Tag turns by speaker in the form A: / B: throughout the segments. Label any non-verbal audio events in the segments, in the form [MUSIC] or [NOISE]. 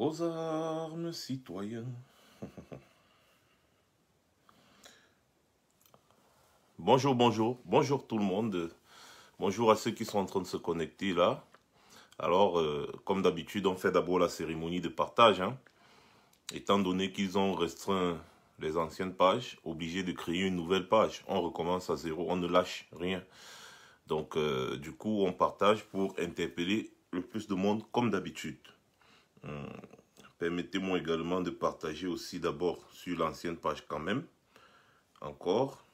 A: Aux armes, citoyens. [LAUGHS] bonjour, bonjour, bonjour tout le monde. Bonjour à ceux qui sont en train de se connecter là. Alors, euh, comme d'habitude, on fait d'abord la cérémonie de partage. Hein. Étant donné qu'ils ont restreint les anciennes pages, obligés de créer une nouvelle page. On recommence à zéro, on ne lâche rien. Donc, euh, du coup, on partage pour interpeller le plus de monde comme d'habitude. Hmm. Permettez-moi également de partager aussi d'abord sur l'ancienne page quand même. Encore.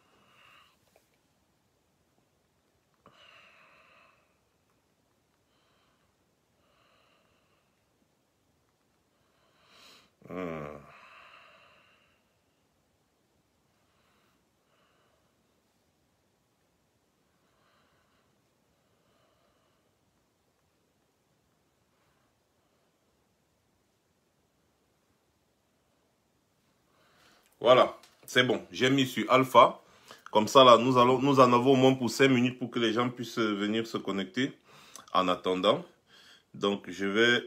A: Hum. Voilà, c'est bon. J'ai mis sur alpha. Comme ça, là, nous, allons, nous en avons au moins pour 5 minutes pour que les gens puissent euh, venir se connecter en attendant. Donc, je vais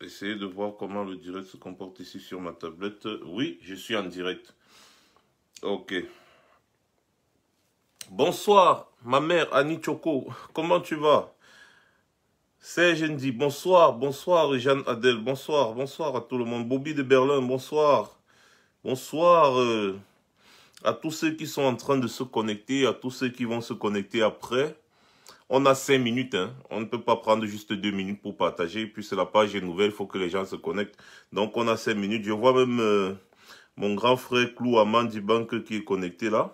A: essayer de voir comment le direct se comporte ici sur ma tablette. Oui, je suis en direct. Ok. Bonsoir, ma mère Annie Choco. Comment tu vas Serge dit bonsoir, bonsoir Jeanne Adèle, bonsoir, bonsoir à tout le monde. Bobby de Berlin, bonsoir. Bonsoir euh, à tous ceux qui sont en train de se connecter, à tous ceux qui vont se connecter après. On a cinq minutes, hein. on ne peut pas prendre juste deux minutes pour partager. Puis c'est la page nouvelle, il faut que les gens se connectent. Donc on a cinq minutes. Je vois même euh, mon grand frère Clou Bank qui est connecté là.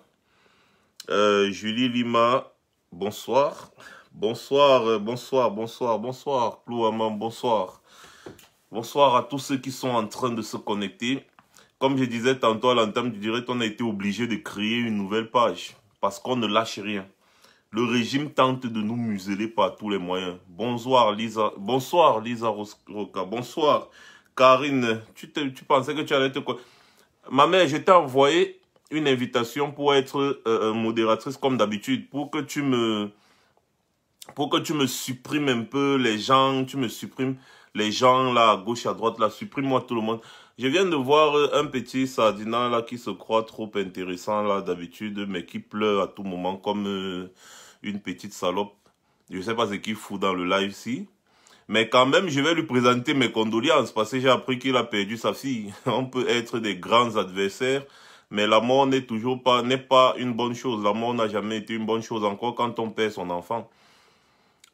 A: Euh, Julie Lima, bonsoir. Euh, bonsoir, bonsoir, bonsoir, bonsoir, Clouaman, bonsoir. Bonsoir à tous ceux qui sont en train de se connecter. Comme je disais tantôt à l'entame du direct, on a été obligé de créer une nouvelle page parce qu'on ne lâche rien. Le régime tente de nous museler par tous les moyens. Bonsoir Lisa, bonsoir Lisa Roca, bonsoir Karine. Tu, tu pensais que tu allais te... Ma mère, je t'ai envoyé une invitation pour être euh, euh, modératrice comme d'habitude, pour que tu me pour que tu me supprimes un peu les gens, tu me supprimes les gens là, à gauche, à droite, là, supprime-moi tout le monde. Je viens de voir un petit Sardina là qui se croit trop intéressant là d'habitude, mais qui pleure à tout moment comme euh, une petite salope. Je sais pas ce qu'il fout dans le live ici, Mais quand même, je vais lui présenter mes condoléances parce que j'ai appris qu'il a perdu sa fille. [LAUGHS] On peut être des grands adversaires, mais la mort n'est toujours pas, n'est pas une bonne chose. La mort n'a jamais été une bonne chose encore quand on perd son enfant.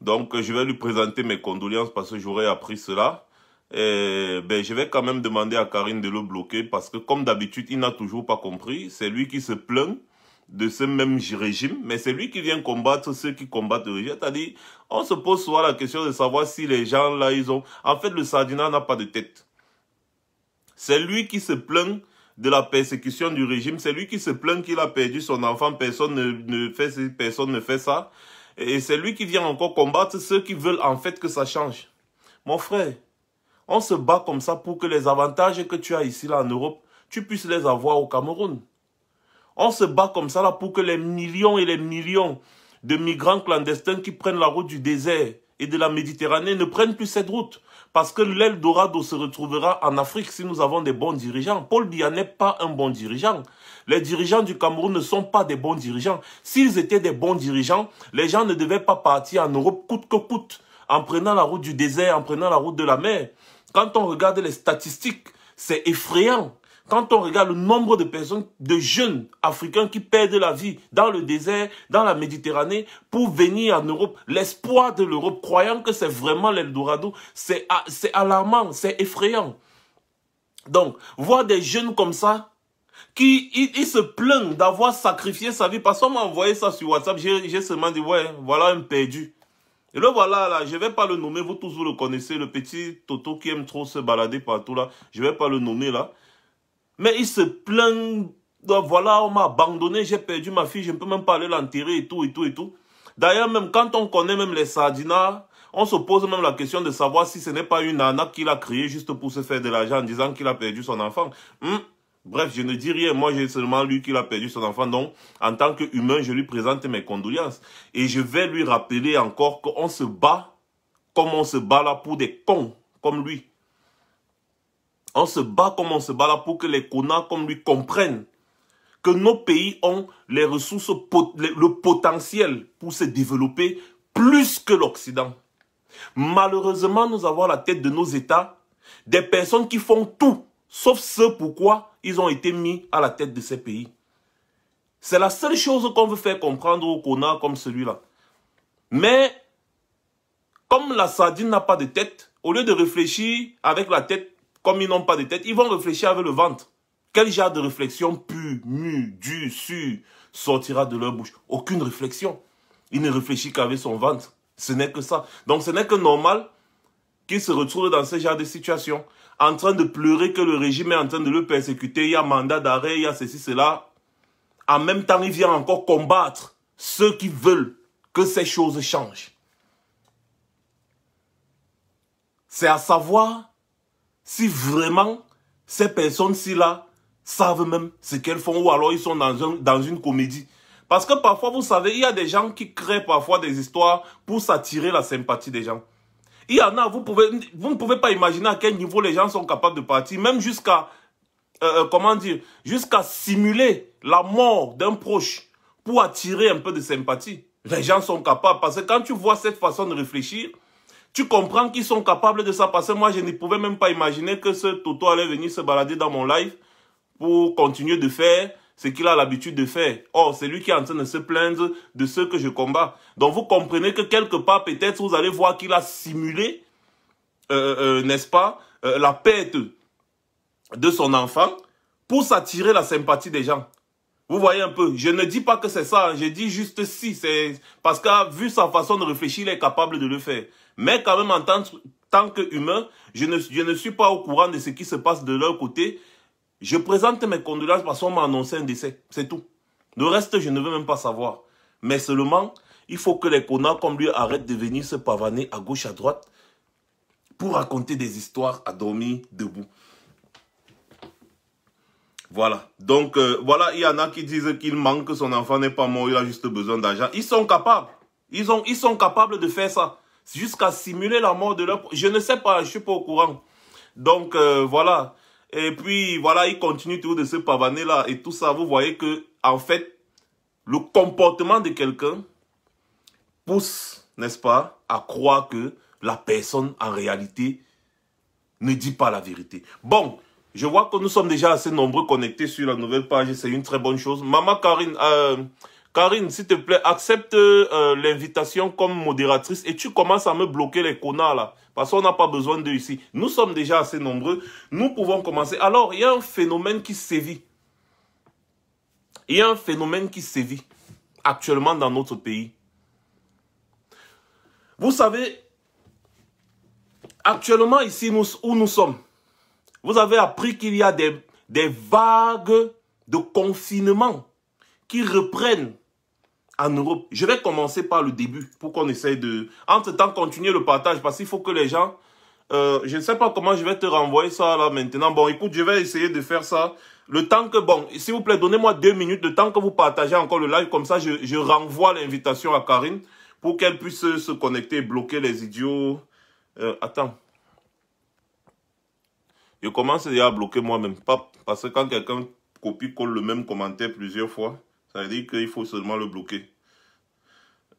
A: Donc, euh, je vais lui présenter mes condoléances parce que j'aurais appris cela. Et, ben, je vais quand même demander à Karine de le bloquer parce que, comme d'habitude, il n'a toujours pas compris. C'est lui qui se plaint de ce même régime, mais c'est lui qui vient combattre ceux qui combattent le régime. C'est-à-dire, on se pose souvent la question de savoir si les gens là, ils ont... En fait, le Sardinat n'a pas de tête. C'est lui qui se plaint de la persécution du régime. C'est lui qui se plaint qu'il a perdu son enfant. Personne ne fait, personne ne fait ça. Et c'est lui qui vient encore combattre ceux qui veulent en fait que ça change. Mon frère, on se bat comme ça pour que les avantages que tu as ici là en Europe, tu puisses les avoir au Cameroun. On se bat comme ça là pour que les millions et les millions de migrants clandestins qui prennent la route du désert et de la Méditerranée ne prennent plus cette route. Parce que l'Eldorado se retrouvera en Afrique si nous avons des bons dirigeants. Paul Biya n'est pas un bon dirigeant. Les dirigeants du Cameroun ne sont pas des bons dirigeants. S'ils étaient des bons dirigeants, les gens ne devaient pas partir en Europe coûte que coûte, en prenant la route du désert, en prenant la route de la mer. Quand on regarde les statistiques, c'est effrayant. Quand on regarde le nombre de personnes, de jeunes africains qui perdent la vie dans le désert, dans la Méditerranée, pour venir en Europe, l'espoir de l'Europe, croyant que c'est vraiment l'Eldorado, c'est alarmant, c'est effrayant. Donc, voir des jeunes comme ça, qui il, se plaint d'avoir sacrifié sa vie. Parce qu'on m'a envoyé ça sur WhatsApp, j'ai seulement dit, ouais, voilà un perdu. Et le voilà, là, je vais pas le nommer, vous tous vous le connaissez, le petit Toto qui aime trop se balader partout, là. Je vais pas le nommer, là. Mais il se plaint, voilà, on m'a abandonné, j'ai perdu ma fille, je ne peux même pas aller l'enterrer et tout, et tout, et tout. D'ailleurs, même quand on connaît même les sardinards, on se pose même la question de savoir si ce n'est pas une nana qui l'a créée juste pour se faire de l'argent en disant qu'il a perdu son enfant. Hum, Bref, je ne dis rien. Moi, j'ai seulement lui qui a perdu son enfant. Donc, en tant qu'humain, je lui présente mes condoléances. Et je vais lui rappeler encore qu'on se bat comme on se bat là pour des cons comme lui. On se bat comme on se bat là pour que les connards comme lui comprennent que nos pays ont les ressources, le potentiel pour se développer plus que l'Occident. Malheureusement, nous avons à la tête de nos États des personnes qui font tout, sauf ce pourquoi ils ont été mis à la tête de ces pays. C'est la seule chose qu'on veut faire comprendre au connards comme celui-là. Mais, comme la sardine n'a pas de tête, au lieu de réfléchir avec la tête, comme ils n'ont pas de tête, ils vont réfléchir avec le ventre. Quel genre de réflexion pu, mu, du, su, sortira de leur bouche Aucune réflexion. Ils ne réfléchissent qu'avec son ventre. Ce n'est que ça. Donc ce n'est que normal qui se retrouvent dans ce genre de situation, en train de pleurer que le régime est en train de le persécuter, il y a mandat d'arrêt, il y a ceci, cela. En même temps, il vient encore combattre ceux qui veulent que ces choses changent. C'est à savoir si vraiment ces personnes-ci-là savent même ce qu'elles font ou alors ils sont dans, dans une comédie. Parce que parfois, vous savez, il y a des gens qui créent parfois des histoires pour s'attirer la sympathie des gens. Il y en a, vous, ne pouvez pas imaginer à quel niveau les gens sont capables de partir, même jusqu'à, euh, euh, comment dire, jusqu'à simuler la mort d'un proche pour attirer un peu de sympathie. Les gens sont capables, parce que quand tu vois cette façon de réfléchir, tu comprends qu'ils sont capables de ça, parce que moi, je ne pouvais même pas imaginer que ce Toto allait venir se balader dans mon live pour continuer de faire ce qu'il a l'habitude de faire. Or, c'est lui qui est en train de se plaindre de ce que je combats. Donc, vous comprenez que quelque part, peut-être, vous allez voir qu'il a simulé, euh, euh, euh, n'est-ce pas, la perte de son enfant pour s'attirer la sympathie des gens. Vous voyez un peu, je ne dis pas que c'est ça, hein. je dis juste si, c'est parce qu'à vu sa façon de réfléchir, il est capable de le faire. Mais quand même, en tant, tant que je je ne suis pas au courant de ce qui se passe de leur côté je présente mes condoléances parce qu'on m'a annoncé un décès. C'est tout. Le reste, je ne veux même pas savoir. Mais seulement, il faut que les connards comme lui arrêtent de venir se pavaner à gauche, à droite pour raconter des histoires à dormir debout. Voilà. Donc, euh, voilà, il y en a qui disent qu'il manque, que son enfant n'est pas mort, il a juste besoin d'argent. Ils sont capables. Ils, ont, ils sont capables de faire ça. Jusqu'à simuler la mort de leur... Je ne sais pas, je suis pas au courant. Donc, euh, voilà. Et puis, voilà, il continue toujours de se pavaner là et tout ça. Vous voyez que, en fait, le comportement de quelqu'un pousse, n'est-ce pas, à croire que la personne, en réalité, ne dit pas la vérité. Bon, je vois que nous sommes déjà assez nombreux connectés sur la nouvelle page. C'est une très bonne chose. Maman Karine, euh, Karine, s'il te plaît, accepte euh, l'invitation comme modératrice et tu commences à me bloquer les connards là. Parce qu'on n'a pas besoin d'eux ici. Nous sommes déjà assez nombreux. Nous pouvons commencer. Alors, il y a un phénomène qui sévit. Il y a un phénomène qui sévit actuellement dans notre pays. Vous savez, actuellement ici où nous sommes, vous avez appris qu'il y a des, des vagues de confinement qui reprennent en Europe. Je vais commencer par le début pour qu'on essaye de... Entre-temps, continuer le partage parce qu'il faut que les gens... Euh, je ne sais pas comment je vais te renvoyer ça là maintenant. Bon, écoute, je vais essayer de faire ça. Le temps que... Bon, s'il vous plaît, donnez-moi deux minutes. Le temps que vous partagez encore le live, comme ça, je, je renvoie l'invitation à Karine pour qu'elle puisse se connecter et bloquer les idiots. Euh, attends. Je commence déjà à bloquer moi-même. Parce que quand quelqu'un copie-colle le même commentaire plusieurs fois, ça veut dire qu'il faut seulement le bloquer.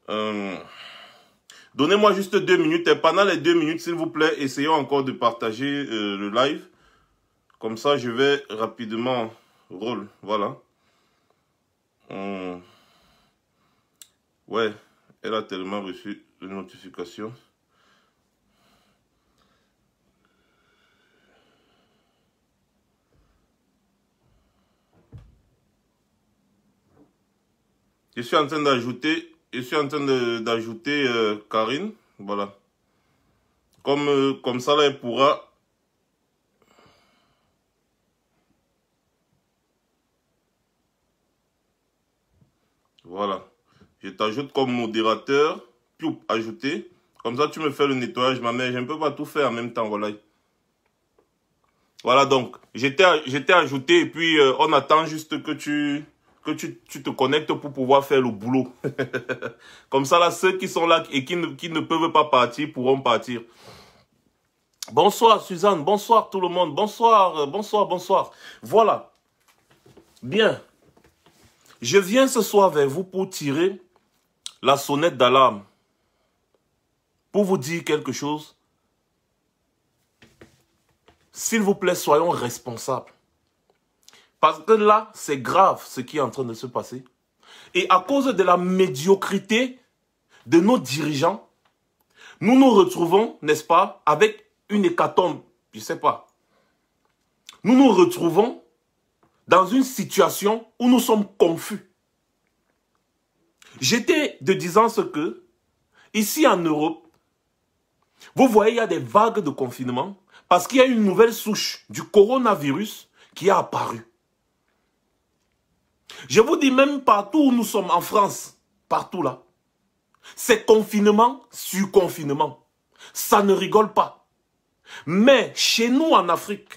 A: Euh, donnez-moi juste deux minutes. Et pendant les deux minutes, s'il vous plaît, essayons encore de partager euh, le live. Comme ça, je vais rapidement... rôle. voilà. Euh, ouais, elle a tellement reçu les notifications. Je suis en train d'ajouter, je suis en train d'ajouter euh, Karine. Voilà. Comme, euh, comme ça, là, elle pourra... Voilà. Je t'ajoute comme modérateur. Pioup, ajouter. Comme ça, tu me fais le nettoyage, ma mère. Je ne peux pas tout faire en même temps, voilà. Voilà, donc, j'étais ajouté et puis euh, on attend juste que tu que tu, te connectes pour pouvoir faire le boulot. [LAUGHS] Comme ça, là, ceux qui sont là et qui qui ne peuvent pas partir pourront partir. Bonsoir Suzanne, bonsoir tout le monde, bonsoir, euh, bonsoir, bonsoir. Voilà. Bien. Je viens ce soir vers vous pour tirer la sonnette d'alarme. Pour vous dire quelque chose. S'il vous plaît, soyons responsables. Parce que là, c'est grave ce qui est en train de se passer. Et à cause de la médiocrité de nos dirigeants, nous nous retrouvons, n'est-ce pas, avec une hécatombe, je ne sais pas. Nous nous retrouvons dans une situation où nous sommes confus. J'étais de disant ce que, ici en Europe, vous voyez, il y a des vagues de confinement parce qu'il y a une nouvelle souche du coronavirus qui est apparu. Je vous dis même partout où nous sommes en France, partout là, c'est confinement sur confinement. Ça ne rigole pas. Mais chez nous en Afrique,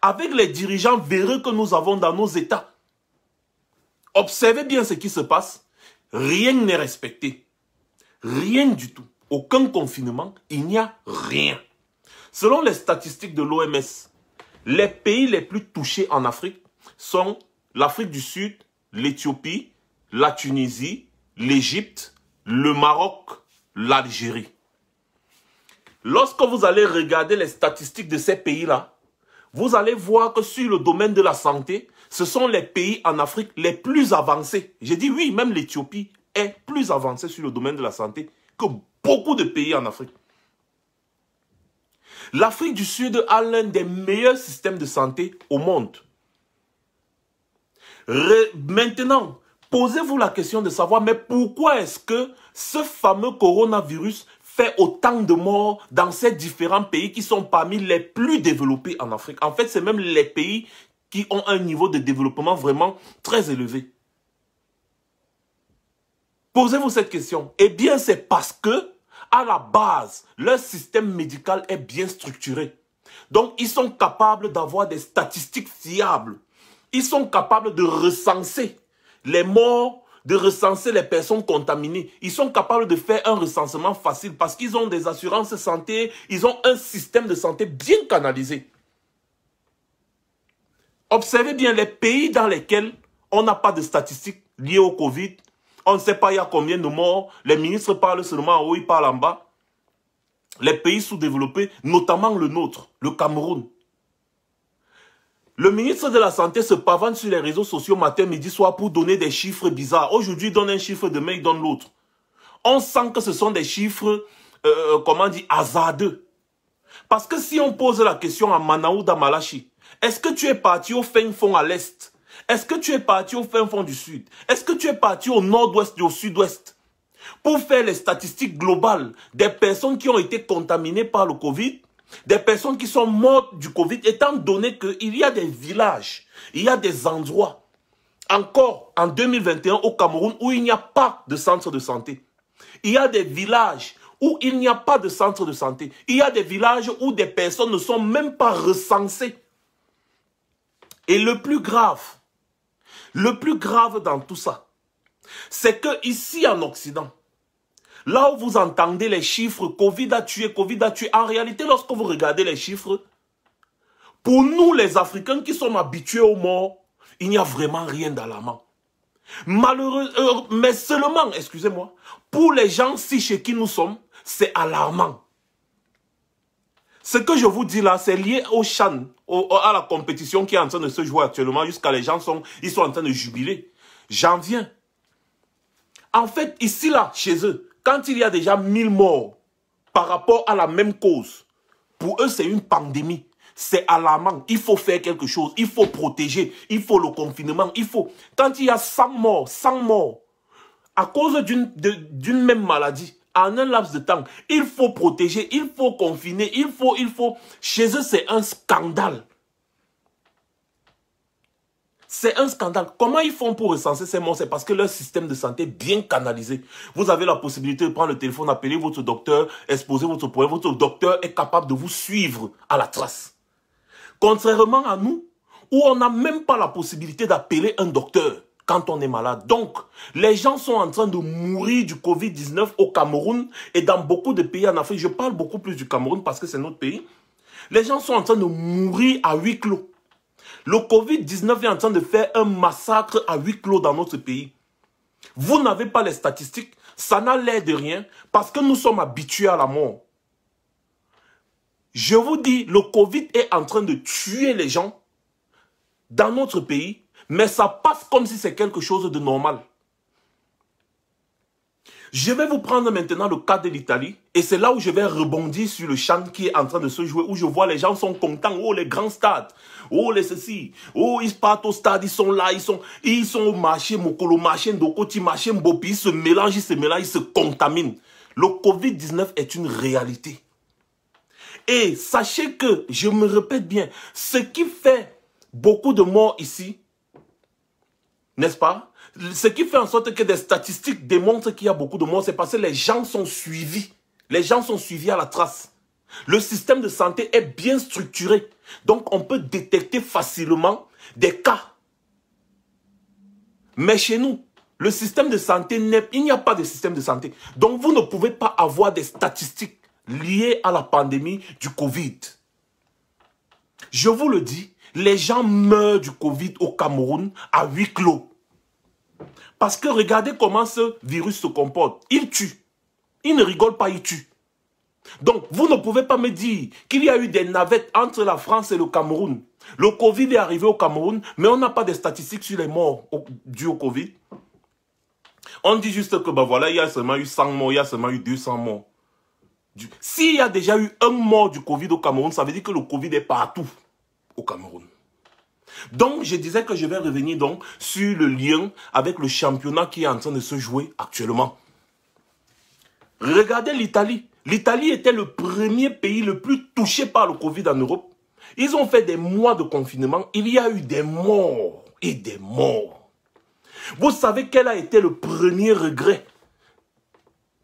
A: avec les dirigeants véreux que nous avons dans nos États, observez bien ce qui se passe. Rien n'est respecté. Rien du tout. Aucun confinement. Il n'y a rien. Selon les statistiques de l'OMS, les pays les plus touchés en Afrique sont l'Afrique du Sud, l'Éthiopie, la Tunisie, l'Égypte, le Maroc, l'Algérie. Lorsque vous allez regarder les statistiques de ces pays-là, vous allez voir que sur le domaine de la santé, ce sont les pays en Afrique les plus avancés. J'ai dit oui, même l'Éthiopie est plus avancée sur le domaine de la santé que beaucoup de pays en Afrique. L'Afrique du Sud a l'un des meilleurs systèmes de santé au monde. Maintenant, posez-vous la question de savoir, mais pourquoi est-ce que ce fameux coronavirus fait autant de morts dans ces différents pays qui sont parmi les plus développés en Afrique En fait, c'est même les pays qui ont un niveau de développement vraiment très élevé. Posez-vous cette question. Eh bien, c'est parce que, à la base, leur système médical est bien structuré. Donc, ils sont capables d'avoir des statistiques fiables ils sont capables de recenser les morts, de recenser les personnes contaminées. Ils sont capables de faire un recensement facile parce qu'ils ont des assurances santé, ils ont un système de santé bien canalisé. Observez bien les pays dans lesquels on n'a pas de statistiques liées au Covid. On ne sait pas il y a combien de morts. Les ministres parlent seulement en haut, ils parlent en bas. Les pays sous-développés, notamment le nôtre, le Cameroun, le ministre de la Santé se pavane sur les réseaux sociaux matin, midi, soir pour donner des chiffres bizarres. Aujourd'hui, il donne un chiffre, demain, il donne l'autre. On sent que ce sont des chiffres, euh, euh comment dire, hasardeux. Parce que si on pose la question à Manaou Malachi, est-ce que tu es parti au fin fond à l'est Est-ce que tu es parti au fin fond du sud Est-ce que tu es parti au nord-ouest et au sud-ouest Pour faire les statistiques globales des personnes qui ont été contaminées par le Covid, des personnes qui sont mortes du Covid, étant donné qu'il y a des villages, il y a des endroits, encore en 2021 au Cameroun, où il n'y a pas de centre de santé. Il y a des villages où il n'y a pas de centre de santé. Il y a des villages où des personnes ne sont même pas recensées. Et le plus grave, le plus grave dans tout ça, c'est que ici en Occident, Là où vous entendez les chiffres, Covid a tué, Covid a tué, en réalité, lorsque vous regardez les chiffres, pour nous, les Africains qui sommes habitués aux morts, il n'y a vraiment rien d'alarmant. Malheureux, euh, mais seulement, excusez-moi, pour les gens si chez qui nous sommes, c'est alarmant. Ce que je vous dis là, c'est lié au chan, à la compétition qui est en train de se jouer actuellement, jusqu'à les gens sont, ils sont en train de jubiler. J'en viens. En fait, ici là, chez eux, quand il y a déjà 1000 morts par rapport à la même cause, pour eux, c'est une pandémie. C'est alarmant. Il faut faire quelque chose. Il faut protéger. Il faut le confinement. Il faut. Quand il y a 100 morts, 100 morts, à cause d'une même maladie, en un laps de temps, il faut protéger, il faut confiner, il faut, il faut. Chez eux, c'est un scandale. C'est un scandale. Comment ils font pour recenser ces morts C'est parce que leur système de santé est bien canalisé. Vous avez la possibilité de prendre le téléphone, appeler votre docteur, exposer votre problème. Votre docteur est capable de vous suivre à la trace. Contrairement à nous, où on n'a même pas la possibilité d'appeler un docteur quand on est malade. Donc, les gens sont en train de mourir du Covid-19 au Cameroun et dans beaucoup de pays en Afrique. Je parle beaucoup plus du Cameroun parce que c'est notre pays. Les gens sont en train de mourir à huis clos. Le Covid-19 est en train de faire un massacre à huis clos dans notre pays. Vous n'avez pas les statistiques, ça n'a l'air de rien, parce que nous sommes habitués à la mort. Je vous dis, le Covid est en train de tuer les gens dans notre pays, mais ça passe comme si c'est quelque chose de normal. Je vais vous prendre maintenant le cas de l'Italie. Et c'est là où je vais rebondir sur le chant qui est en train de se jouer, où je vois les gens sont contents. Oh, les grands stades. Oh, les ceci. Oh, ils partent au stade, ils sont là, ils sont, ils sont au marché, Mokolo, marché, marché, Mbopi. Ils se mélangent, ils se mélangent, ils se contaminent. Le Covid-19 est une réalité. Et sachez que, je me répète bien, ce qui fait beaucoup de morts ici, n'est-ce pas ce qui fait en sorte que des statistiques démontrent qu'il y a beaucoup de morts, c'est parce que les gens sont suivis. Les gens sont suivis à la trace. Le système de santé est bien structuré. Donc, on peut détecter facilement des cas. Mais chez nous, le système de santé, il n'y a pas de système de santé. Donc, vous ne pouvez pas avoir des statistiques liées à la pandémie du Covid. Je vous le dis, les gens meurent du Covid au Cameroun à huis clos. Parce que regardez comment ce virus se comporte. Il tue. Il ne rigole pas, il tue. Donc, vous ne pouvez pas me dire qu'il y a eu des navettes entre la France et le Cameroun. Le Covid est arrivé au Cameroun, mais on n'a pas de statistiques sur les morts dues au Covid. On dit juste que, ben voilà, il y a seulement eu 100 morts, il y a seulement eu 200 morts. S'il y a déjà eu un mort du Covid au Cameroun, ça veut dire que le Covid est partout au Cameroun. Donc, je disais que je vais revenir donc sur le lien avec le championnat qui est en train de se jouer actuellement. Regardez l'Italie. L'Italie était le premier pays le plus touché par le Covid en Europe. Ils ont fait des mois de confinement. Il y a eu des morts et des morts. Vous savez quel a été le premier regret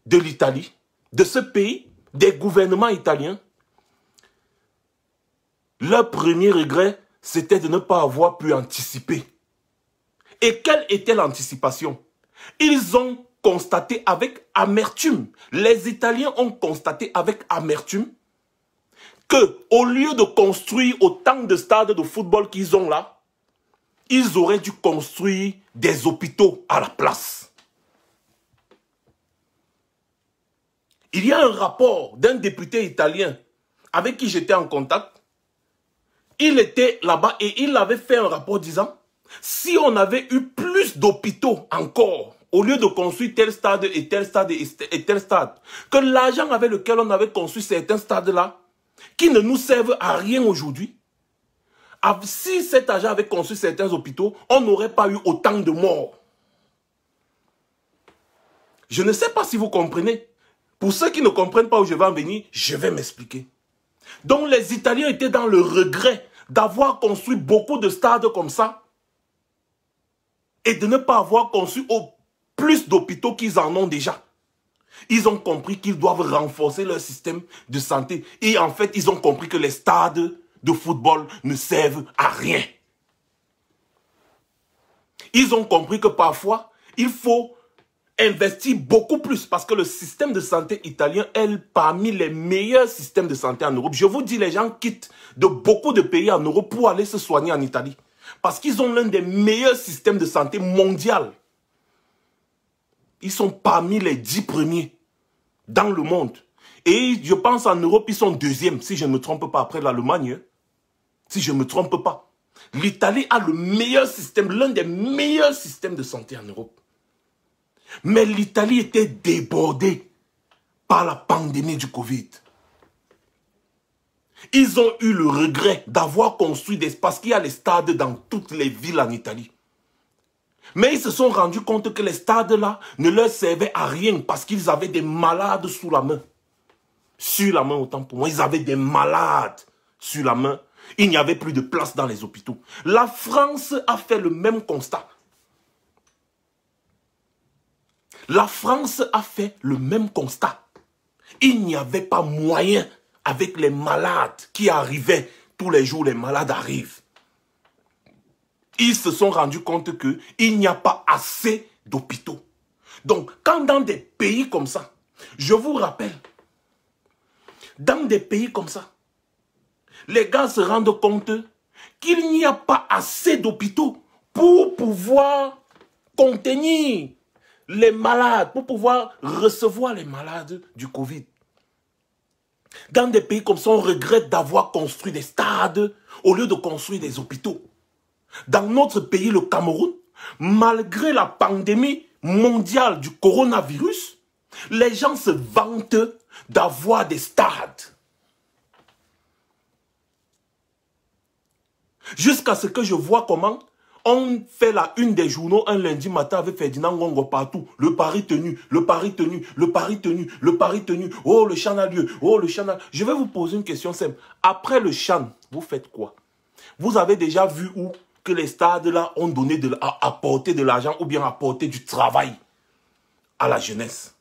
A: de l'Italie, de ce pays, des gouvernements italiens Le premier regret, c'était de ne pas avoir pu anticiper. Et quelle était l'anticipation Ils ont constaté avec amertume, les Italiens ont constaté avec amertume que au lieu de construire autant de stades de football qu'ils ont là, ils auraient dû construire des hôpitaux à la place. Il y a un rapport d'un député italien avec qui j'étais en contact il était là-bas et il avait fait un rapport disant, si on avait eu plus d'hôpitaux encore, au lieu de construire tel stade et tel stade et tel stade, que l'argent avec lequel on avait construit certains stades-là, qui ne nous servent à rien aujourd'hui, si cet argent avait construit certains hôpitaux, on n'aurait pas eu autant de morts. Je ne sais pas si vous comprenez. Pour ceux qui ne comprennent pas où je vais en venir, je vais m'expliquer. Donc les Italiens étaient dans le regret d'avoir construit beaucoup de stades comme ça et de ne pas avoir construit au plus d'hôpitaux qu'ils en ont déjà. Ils ont compris qu'ils doivent renforcer leur système de santé. Et en fait, ils ont compris que les stades de football ne servent à rien. Ils ont compris que parfois, il faut investit beaucoup plus parce que le système de santé italien est parmi les meilleurs systèmes de santé en Europe. Je vous dis, les gens quittent de beaucoup de pays en Europe pour aller se soigner en Italie parce qu'ils ont l'un des meilleurs systèmes de santé mondial. Ils sont parmi les dix premiers dans le monde. Et je pense en Europe, ils sont deuxièmes, si je ne me trompe pas, après l'Allemagne. Si je ne me trompe pas. L'Italie a le meilleur système, l'un des meilleurs systèmes de santé en Europe. Mais l'Italie était débordée par la pandémie du Covid. Ils ont eu le regret d'avoir construit des... Parce qu'il y a les stades dans toutes les villes en Italie. Mais ils se sont rendus compte que les stades-là ne leur servaient à rien parce qu'ils avaient des malades sous la main. Sur la main, autant pour moi. Ils avaient des malades sur la main. Il n'y avait plus de place dans les hôpitaux. La France a fait le même constat. La France a fait le même constat. Il n'y avait pas moyen avec les malades qui arrivaient. Tous les jours, les malades arrivent. Ils se sont rendus compte qu'il n'y a pas assez d'hôpitaux. Donc, quand dans des pays comme ça, je vous rappelle, dans des pays comme ça, les gars se rendent compte qu'il n'y a pas assez d'hôpitaux pour pouvoir contenir les malades, pour pouvoir recevoir les malades du Covid. Dans des pays comme ça, on regrette d'avoir construit des stades au lieu de construire des hôpitaux. Dans notre pays, le Cameroun, malgré la pandémie mondiale du coronavirus, les gens se vantent d'avoir des stades. Jusqu'à ce que je vois comment on fait la une des journaux un lundi matin avec Ferdinand Gongo partout. Le pari tenu, le pari tenu, le pari tenu, le pari tenu. Oh, le chan a lieu, oh, le chan a... Je vais vous poser une question simple. Après le chan, vous faites quoi Vous avez déjà vu où que les stades là ont donné de, apporter de l'argent ou bien apporté du travail à la jeunesse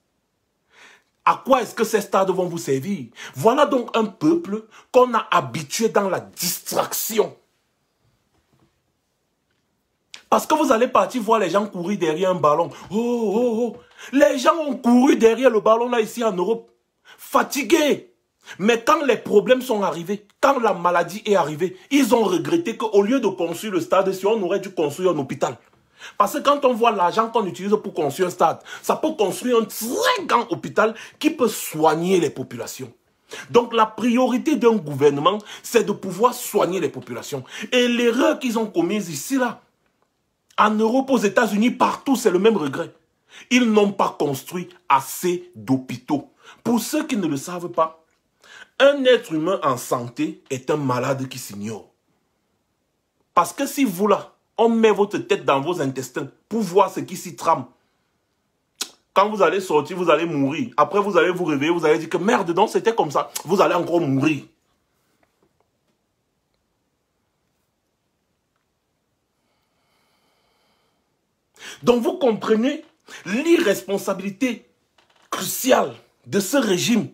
A: à quoi est-ce que ces stades vont vous servir Voilà donc un peuple qu'on a habitué dans la distraction. Parce que vous allez partir voir les gens courir derrière un ballon. Oh, oh, oh. Les gens ont couru derrière le ballon là ici en Europe. Fatigués. Mais quand les problèmes sont arrivés, quand la maladie est arrivée, ils ont regretté qu'au lieu de construire le stade, si on aurait dû construire un hôpital. Parce que quand on voit l'argent qu'on utilise pour construire un stade, ça peut construire un très grand hôpital qui peut soigner les populations. Donc la priorité d'un gouvernement, c'est de pouvoir soigner les populations. Et l'erreur qu'ils ont commise ici, là, en Europe, aux États-Unis, partout, c'est le même regret. Ils n'ont pas construit assez d'hôpitaux. Pour ceux qui ne le savent pas, un être humain en santé est un malade qui s'ignore. Parce que si vous là, on met votre tête dans vos intestins pour voir ce qui s'y trame. Quand vous allez sortir, vous allez mourir. Après, vous allez vous réveiller, vous allez dire que merde, non, c'était comme ça. Vous allez encore mourir. Donc vous comprenez l'irresponsabilité cruciale de ce régime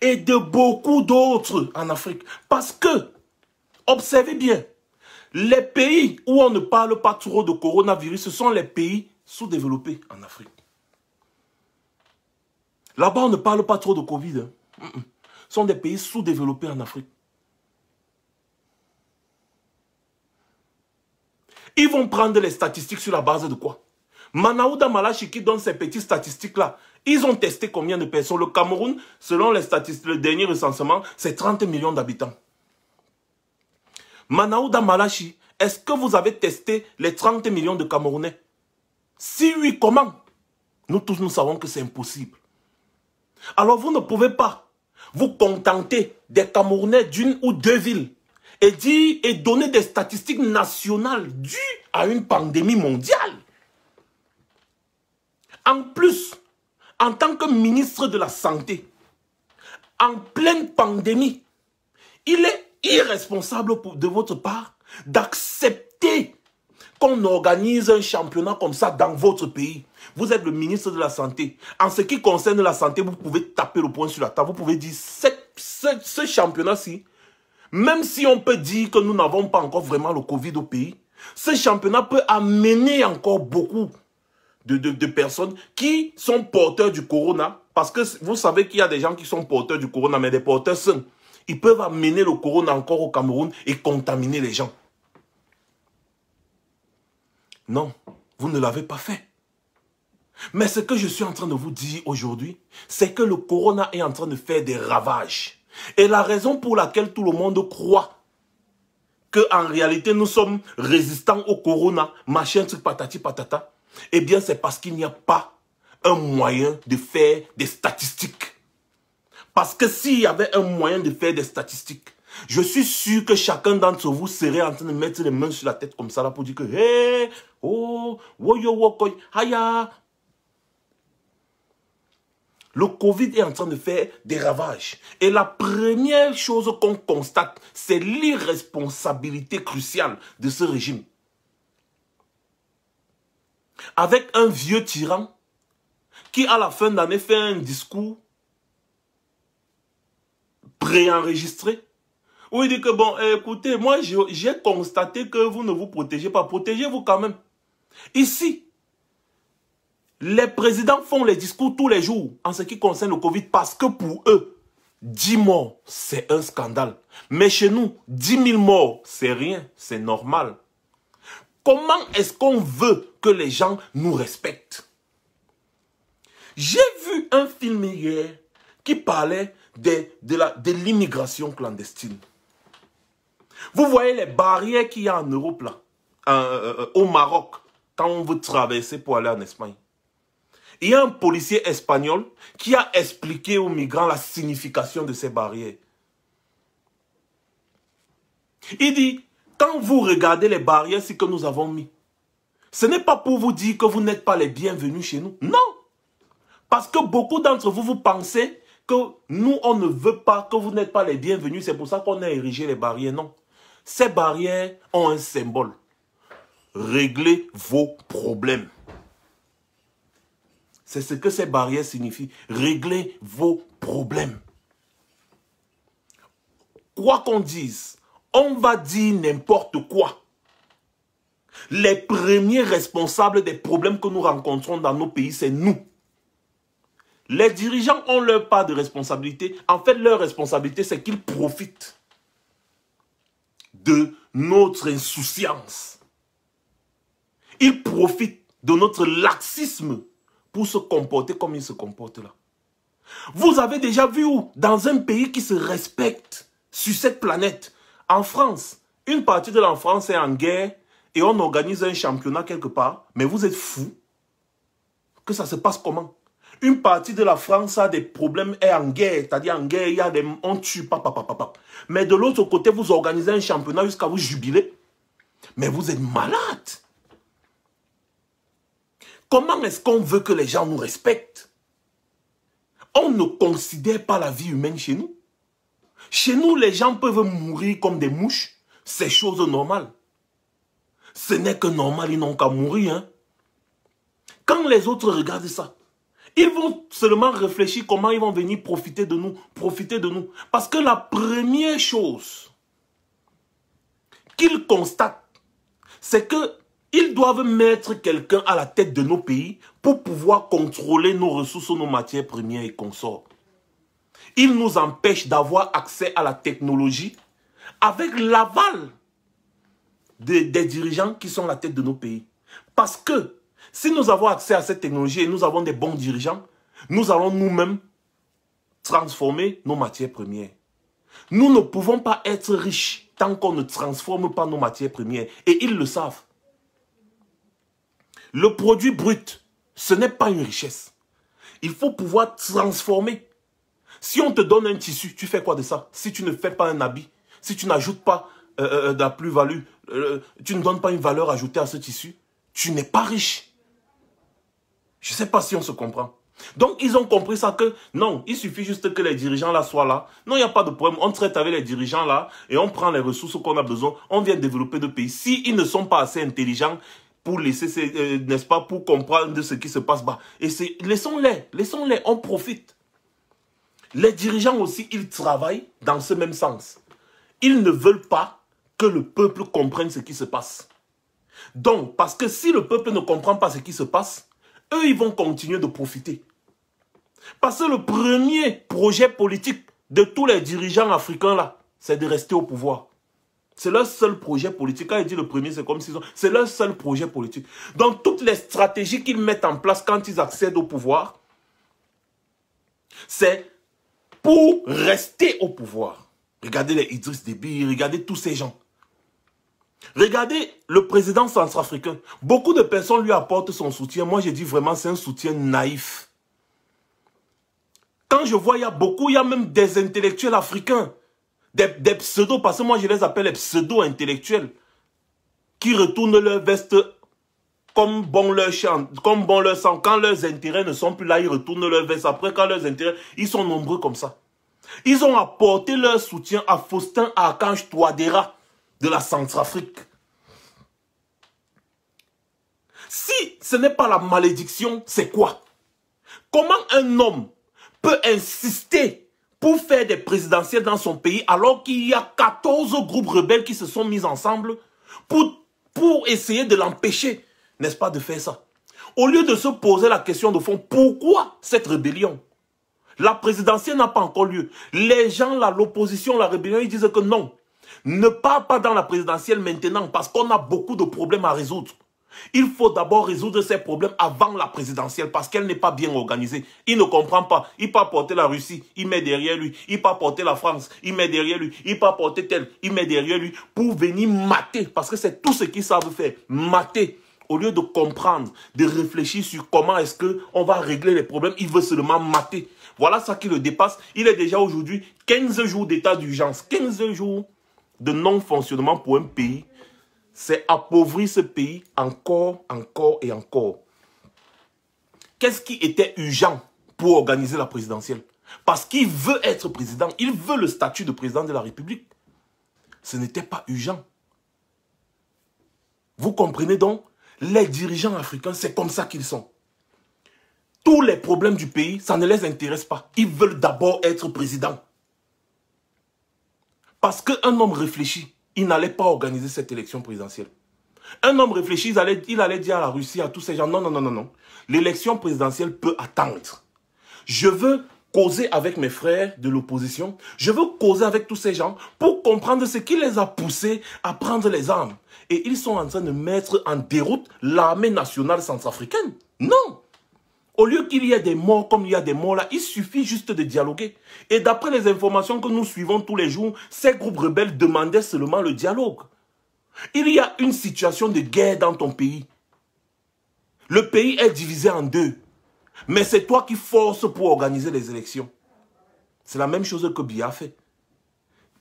A: et de beaucoup d'autres en Afrique. Parce que, observez bien, les pays où on ne parle pas trop de coronavirus, ce sont les pays sous-développés en Afrique. Là-bas, on ne parle pas trop de Covid. Hein. Ce sont des pays sous-développés en Afrique. Ils vont prendre les statistiques sur la base de quoi Manaouda Malachi qui donne ces petites statistiques-là, ils ont testé combien de personnes Le Cameroun, selon les statistiques, le dernier recensement, c'est 30 millions d'habitants. Manaouda Malachi, est-ce que vous avez testé les 30 millions de Camerounais Si oui, comment Nous tous, nous savons que c'est impossible. Alors vous ne pouvez pas vous contenter des Camerounais d'une ou deux villes et et donner des statistiques nationales dues à une pandémie mondiale. En plus, en tant que ministre de la Santé, en pleine pandémie, il est irresponsable de votre part d'accepter qu'on organise un championnat comme ça dans votre pays. Vous êtes le ministre de la Santé. En ce qui concerne la santé, vous pouvez taper le point sur la table. Vous pouvez dire, ce championnat-ci, même si on peut dire que nous n'avons pas encore vraiment le Covid au pays, ce championnat peut amener encore beaucoup de, personnes qui sont porteurs du corona. Parce que vous savez qu'il y a des gens qui sont porteurs du corona, mais des porteurs sains. Ils peuvent amener le corona encore au Cameroun et contaminer les gens. Non, vous ne l'avez pas fait. Mais ce que je suis en train de vous dire aujourd'hui, c'est que le corona est en train de faire des ravages. Et la raison pour laquelle tout le monde croit qu'en réalité nous sommes résistants au corona, machin, truc, patati, patata, eh bien c'est parce qu'il n'y a pas un moyen de faire des statistiques. Parce que s'il y avait un moyen de faire des statistiques, je suis sûr que chacun d'entre vous serait en train de mettre les mains sur la tête comme ça là pour dire que hé, oh, woyo wokoi, haya, le Covid est en train de faire des ravages. Et la première chose qu'on constate, c'est l'irresponsabilité cruciale de ce régime. Avec un vieux tyran qui, à la fin d'année, fait un discours préenregistré où il dit que, bon, eh, écoutez, moi, j'ai constaté que vous ne vous protégez pas. Protégez-vous quand même. Ici, les présidents font les discours tous les jours en ce qui concerne le Covid parce que pour eux, 10 morts, c'est un scandale. Mais chez nous, 10 000 morts, c'est rien, c'est normal. Comment est-ce qu'on veut que les gens nous respectent J'ai vu un film hier qui parlait de, de l'immigration clandestine. Vous voyez les barrières qu'il y a en Europe, là, euh, euh, au Maroc, quand on veut traverser pour aller en Espagne. Il y a un policier espagnol qui a expliqué aux migrants la signification de ces barrières. Il dit, quand vous regardez les barrières, que nous avons mis, ce n'est pas pour vous dire que vous n'êtes pas les bienvenus chez nous. Non. Parce que beaucoup d'entre vous, vous pensez que nous, on ne veut pas que vous n'êtes pas les bienvenus. C'est pour ça qu'on a érigé les barrières. Non. Ces barrières ont un symbole. Réglez vos problèmes. C'est ce que ces barrières signifient. Réglez vos problèmes. Quoi qu'on dise, on va dire n'importe quoi. Les premiers responsables des problèmes que nous rencontrons dans nos pays, c'est nous. Les dirigeants ont leur part de responsabilité. En fait, leur responsabilité, c'est qu'ils profitent de notre insouciance. Ils profitent de notre laxisme pour se comporter comme il se comporte là. Vous avez déjà vu où Dans un pays qui se respecte sur cette planète, en France, une partie de la France est en guerre et on organise un championnat quelque part, mais vous êtes fous que ça se passe comment une partie de la France a des problèmes, est en guerre, c'est-à-dire en guerre, il y a des, on tue, papa, papa, papa. Mais de l'autre côté, vous organisez un championnat jusqu'à vous jubiler. Mais vous êtes malade. Comment est-ce qu'on veut que les gens nous respectent On ne considère pas la vie humaine chez nous. Chez nous, les gens peuvent mourir comme des mouches. C'est chose normale. Ce n'est que normal, ils n'ont qu'à mourir. Hein. Quand les autres regardent ça, ils vont seulement réfléchir comment ils vont venir profiter de nous, profiter de nous. Parce que la première chose qu'ils constatent, c'est que ils doivent mettre quelqu'un à la tête de nos pays pour pouvoir contrôler nos ressources, nos matières premières et consorts. Ils nous empêchent d'avoir accès à la technologie avec l'aval des, des dirigeants qui sont à la tête de nos pays. Parce que si nous avons accès à cette technologie et nous avons des bons dirigeants, nous allons nous-mêmes transformer nos matières premières. Nous ne pouvons pas être riches tant qu'on ne transforme pas nos matières premières. Et ils le savent. Le produit brut, ce n'est pas une richesse. Il faut pouvoir transformer. Si on te donne un tissu, tu fais quoi de ça Si tu ne fais pas un habit, si tu n'ajoutes pas euh, euh, euh, de la plus-value, tu ne donnes pas une valeur ajoutée à ce tissu, tu n'es pas riche. Je ne sais pas si on se comprend. Donc, ils ont compris ça que non, il suffit juste que les dirigeants là soient là. Non, il n'y a pas de problème. On traite avec les dirigeants là et on prend les ressources qu'on a besoin. On vient développer le pays. S'ils ils ne sont pas assez intelligents, pour laisser, euh, n'est-ce pas, pour comprendre ce qui se passe Et c'est, laissons-les, laissons-les, on profite. Les dirigeants aussi, ils travaillent dans ce même sens. Ils ne veulent pas que le peuple comprenne ce qui se passe. Donc, parce que si le peuple ne comprend pas ce qui se passe, eux, ils vont continuer de profiter. Parce que le premier projet politique de tous les dirigeants africains, là, c'est de rester au pouvoir. C'est leur seul projet politique. Quand il dit le premier, c'est comme s'ils ont... C'est leur seul projet politique. Donc, toutes les stratégies qu'ils mettent en place quand ils accèdent au pouvoir, c'est pour rester au pouvoir. Regardez les Idriss Déby, regardez tous ces gens. Regardez le président centrafricain. Beaucoup de personnes lui apportent son soutien. Moi, je dis vraiment, c'est un soutien naïf. Quand je vois, il y a beaucoup, il y a même des intellectuels africains des, pseudo, parce que moi je les appelle les pseudo-intellectuels, qui retournent leur veste comme bon leur chant, comme bon leur sang. Quand leurs intérêts ne sont plus là, ils retournent leur veste. Après, quand leurs intérêts, ils sont nombreux comme ça. Ils ont apporté leur soutien à Faustin Archange Touadera de la Centrafrique. Si ce n'est pas la malédiction, c'est quoi Comment un homme peut insister pour faire des présidentielles dans son pays alors qu'il y a 14 groupes rebelles qui se sont mis ensemble pour, pour essayer de l'empêcher, n'est-ce pas, de faire ça. Au lieu de se poser la question de fond, pourquoi cette rébellion La présidentielle n'a pas encore lieu. Les gens, l'opposition, la rébellion, ils disent que non. Ne part pas dans la présidentielle maintenant parce qu'on a beaucoup de problèmes à résoudre. Il faut d'abord résoudre ces problèmes avant la présidentielle parce qu'elle n'est pas bien organisée. Il ne comprend pas. Il peut porter la Russie, il met derrière lui. Il peut porter la France, il met derrière lui. Il peut porter tel, il met derrière lui pour venir mater. Parce que c'est tout ce qu'ils savent faire, mater. Au lieu de comprendre, de réfléchir sur comment est-ce qu'on va régler les problèmes, il veut seulement mater. Voilà ça qui le dépasse. Il est déjà aujourd'hui 15 jours d'état d'urgence, 15 jours de non-fonctionnement pour un pays c'est appauvrir ce pays encore, encore et encore. Qu'est-ce qui était urgent pour organiser la présidentielle Parce qu'il veut être président, il veut le statut de président de la République. Ce n'était pas urgent. Vous comprenez donc Les dirigeants africains, c'est comme ça qu'ils sont. Tous les problèmes du pays, ça ne les intéresse pas. Ils veulent d'abord être président. Parce qu'un homme réfléchit, il n'allait pas organiser cette élection présidentielle. Un homme réfléchi, il allait, il allait dire à la Russie, à tous ces gens, non, non, non, non, non, l'élection présidentielle peut attendre. Je veux causer avec mes frères de l'opposition. Je veux causer avec tous ces gens pour comprendre ce qui les a poussés à prendre les armes. Et ils sont en train de mettre en déroute l'armée nationale centrafricaine. Non au lieu qu'il y ait des morts comme il y a des morts là, il suffit juste de dialoguer. Et d'après les informations que nous suivons tous les jours, ces groupes rebelles demandaient seulement le dialogue. Il y a une situation de guerre dans ton pays. Le pays est divisé en deux. Mais c'est toi qui forces pour organiser les élections. C'est la même chose que Biya fait.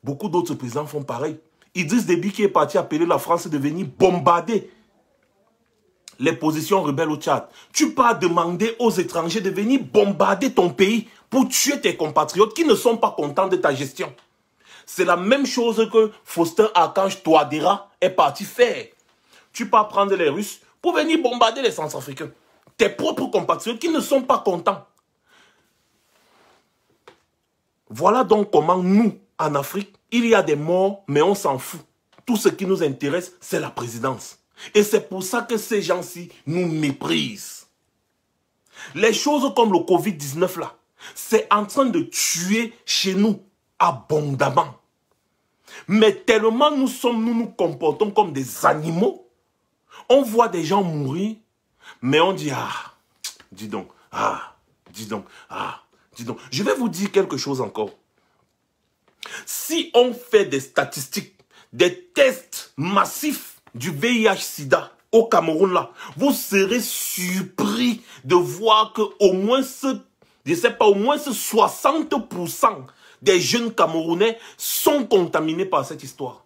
A: Beaucoup d'autres présidents font pareil. Idriss Déby qui est parti appeler la France de venir bombarder les positions rebelles au Tchad. Tu pas demander aux étrangers de venir bombarder ton pays pour tuer tes compatriotes qui ne sont pas contents de ta gestion. C'est la même chose que Faustin Archange Toadera est parti faire. Tu pas prendre les Russes pour venir bombarder les Centrafricains. Tes propres compatriotes qui ne sont pas contents. Voilà donc comment nous, en Afrique, il y a des morts, mais on s'en fout. Tout ce qui nous intéresse, c'est la présidence. Et c'est pour ça que ces gens-ci nous méprisent. Les choses comme le Covid-19 là, c'est en train de tuer chez nous abondamment. Mais tellement nous sommes, nous nous comportons comme des animaux. On voit des gens mourir, mais on dit, ah, dis donc, ah, dis donc, ah, dis donc. Je vais vous dire quelque chose encore. Si on fait des statistiques, des tests massifs, du VIH-Sida au Cameroun là, vous serez surpris de voir que au moins pas, au moins ce 60% des jeunes Camerounais sont contaminés par cette histoire.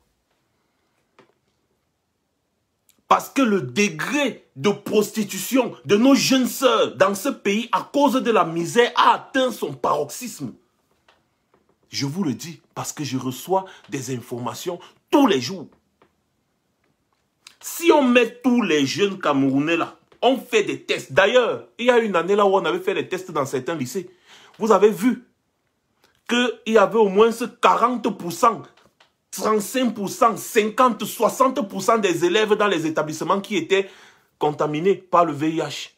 A: Parce que le degré de prostitution de nos jeunes sœurs dans ce pays à cause de la misère a atteint son paroxysme. Je vous le dis parce que je reçois des informations tous les jours. Si on met tous les jeunes Camerounais là, on fait des tests. D'ailleurs, il y a une année là où on avait fait des tests dans certains lycées. Vous avez vu qu'il y avait au moins 40%, 35%, 50%, 60% des élèves dans les établissements qui étaient contaminés par le VIH.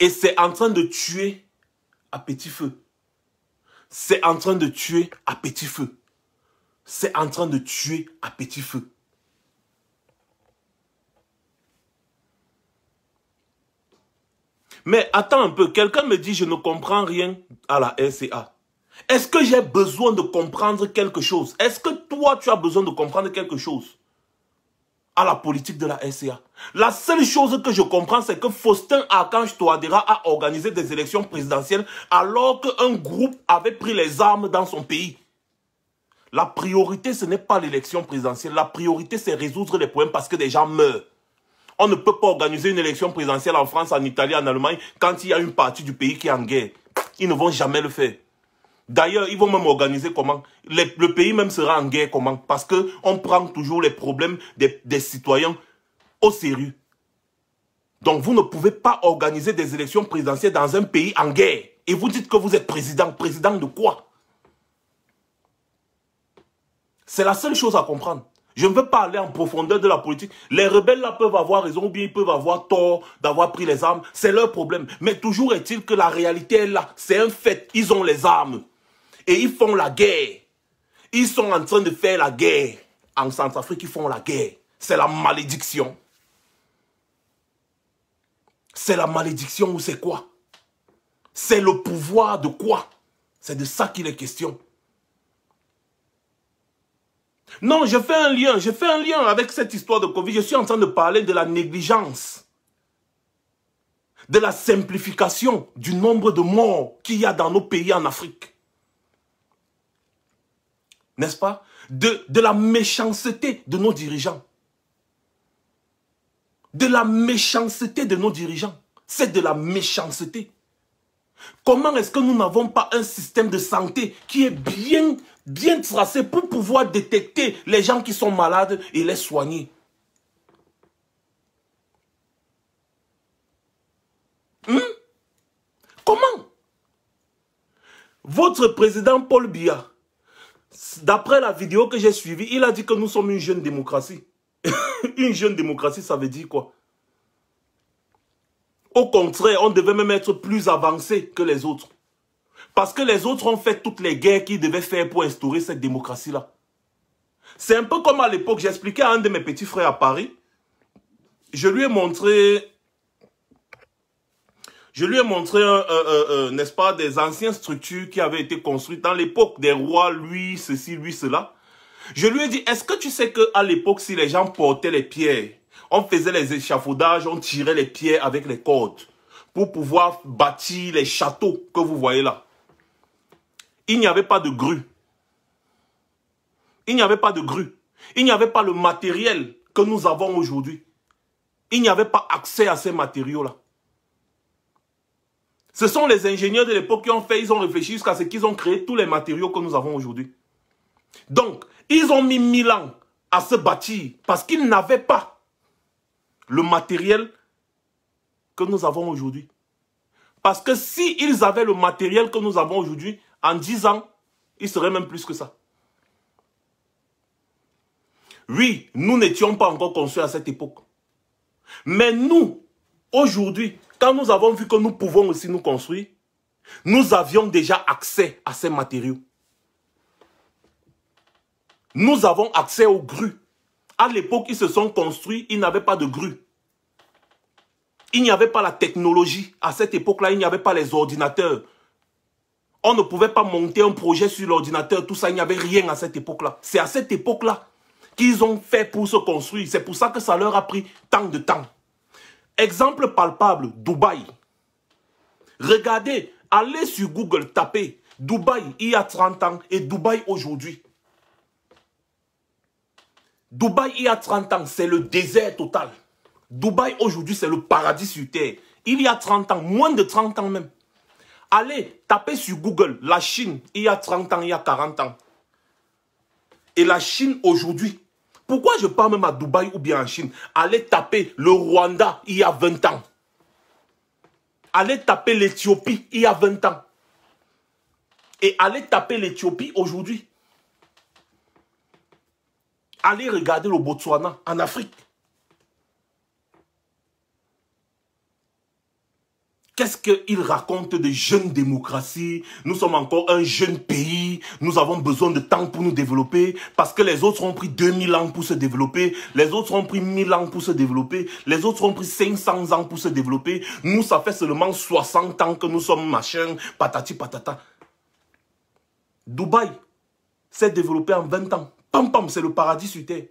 A: Et c'est en train de tuer à petit feu. C'est en train de tuer à petit feu. C'est en train de tuer à petit feu. Mais attends un peu, quelqu'un me dit je ne comprends rien à la RCA. Est-ce que j'ai besoin de comprendre quelque chose Est-ce que toi, tu as besoin de comprendre quelque chose à la politique de la RCA La seule chose que je comprends, c'est que Faustin Archange Toadera a organisé des élections présidentielles alors qu'un groupe avait pris les armes dans son pays. La priorité, ce n'est pas l'élection présidentielle. La priorité, c'est résoudre les problèmes parce que des gens meurent. On ne peut pas organiser une élection présidentielle en France, en Italie, en Allemagne, quand il y a une partie du pays qui est en guerre. Ils ne vont jamais le faire. D'ailleurs, ils vont même organiser comment le, pays même sera en guerre comment Parce qu'on prend toujours les problèmes des citoyens au sérieux. Donc vous ne pouvez pas organiser des élections présidentielles dans un pays en guerre. Et vous dites que vous êtes président. Président de quoi C'est la seule chose à comprendre. Je ne veux pas aller en profondeur de la politique. Les rebelles là peuvent avoir raison ou bien ils peuvent avoir tort d'avoir pris les armes. C'est leur problème. Mais toujours est-il que la réalité est là. C'est un fait. Ils ont les armes. Et ils font la guerre. Ils sont en train de faire la guerre. En Centrafrique, ils font la guerre. C'est la malédiction. C'est la malédiction ou c'est quoi C'est le pouvoir de quoi C'est de ça qu'il est question. Non, je fais un lien, je fais un lien avec cette histoire de Covid. Je suis en train de parler de la négligence, de la simplification du nombre de morts qu'il y a dans nos pays en Afrique. N'est-ce pas de, de la méchanceté de nos dirigeants. De la méchanceté de nos dirigeants. C'est de la méchanceté. Comment est-ce que nous n'avons pas un système de santé qui est bien bien tracé pour pouvoir détecter les gens qui sont malades et les soigner. Hmm? Comment Votre président Paul Biya, d'après la vidéo que j'ai suivie, il a dit que nous sommes une jeune démocratie. [LAUGHS] une jeune démocratie, ça veut dire quoi Au contraire, on devait même être plus avancé que les autres. Parce que les autres ont fait toutes les guerres qu'ils devaient faire pour instaurer cette démocratie-là. C'est un peu comme à l'époque, j'expliquais à un de mes petits frères à Paris, je lui ai montré, je lui ai montré, euh, euh, euh, n'est-ce pas, des anciennes structures qui avaient été construites dans l'époque des rois, lui, ceci, lui, cela. Je lui ai dit, est-ce que tu sais qu'à l'époque, si les gens portaient les pierres, on faisait les échafaudages, on tirait les pierres avec les cordes pour pouvoir bâtir les châteaux que vous voyez là il n'y avait pas de grue. Il n'y avait pas de grue. Il n'y avait pas le matériel que nous avons aujourd'hui. Il n'y avait pas accès à ces matériaux-là. Ce sont les ingénieurs de l'époque qui ont fait, ils ont réfléchi jusqu'à ce qu'ils ont créé tous les matériaux que nous avons aujourd'hui. Donc, ils ont mis mille ans à se bâtir parce qu'ils n'avaient pas le matériel que nous avons aujourd'hui. Parce que s'ils ils avaient le matériel que nous avons aujourd'hui, en 10 ans, il serait même plus que ça. Oui, nous n'étions pas encore construits à cette époque. Mais nous, aujourd'hui, quand nous avons vu que nous pouvons aussi nous construire, nous avions déjà accès à ces matériaux. Nous avons accès aux grues. À l'époque, ils se sont construits, ils n'avaient pas de grues. Il n'y avait pas la technologie. À cette époque-là, il n'y avait pas les ordinateurs. On ne pouvait pas monter un projet sur l'ordinateur, tout ça, il n'y avait rien à cette époque-là. C'est à cette époque-là qu'ils ont fait pour se construire. C'est pour ça que ça leur a pris tant de temps. Exemple palpable, Dubaï. Regardez, allez sur Google, tapez Dubaï il y a 30 ans et Dubaï aujourd'hui. Dubaï il y a 30 ans, c'est le désert total. Dubaï aujourd'hui, c'est le paradis sur terre. Il y a 30 ans, moins de 30 ans même. Allez, taper sur Google la Chine il y a 30 ans, il y a 40 ans. Et la Chine aujourd'hui. Pourquoi je parle même à Dubaï ou bien en Chine Allez taper le Rwanda il y a 20 ans. Allez taper l'Éthiopie il y a 20 ans. Et allez taper l'Éthiopie aujourd'hui. Allez regarder le Botswana en Afrique. Qu'est-ce qu'il raconte de jeunes démocraties Nous sommes encore un jeune pays. Nous avons besoin de temps pour nous développer parce que les autres ont pris 2000 ans pour se développer. Les autres ont pris 1000 ans pour se développer. Les autres ont pris 500 ans pour se développer. Nous, ça fait seulement 60 ans que nous sommes machin, patati patata. Dubaï s'est développé en 20 ans. Pam pam, c'est le paradis sur terre.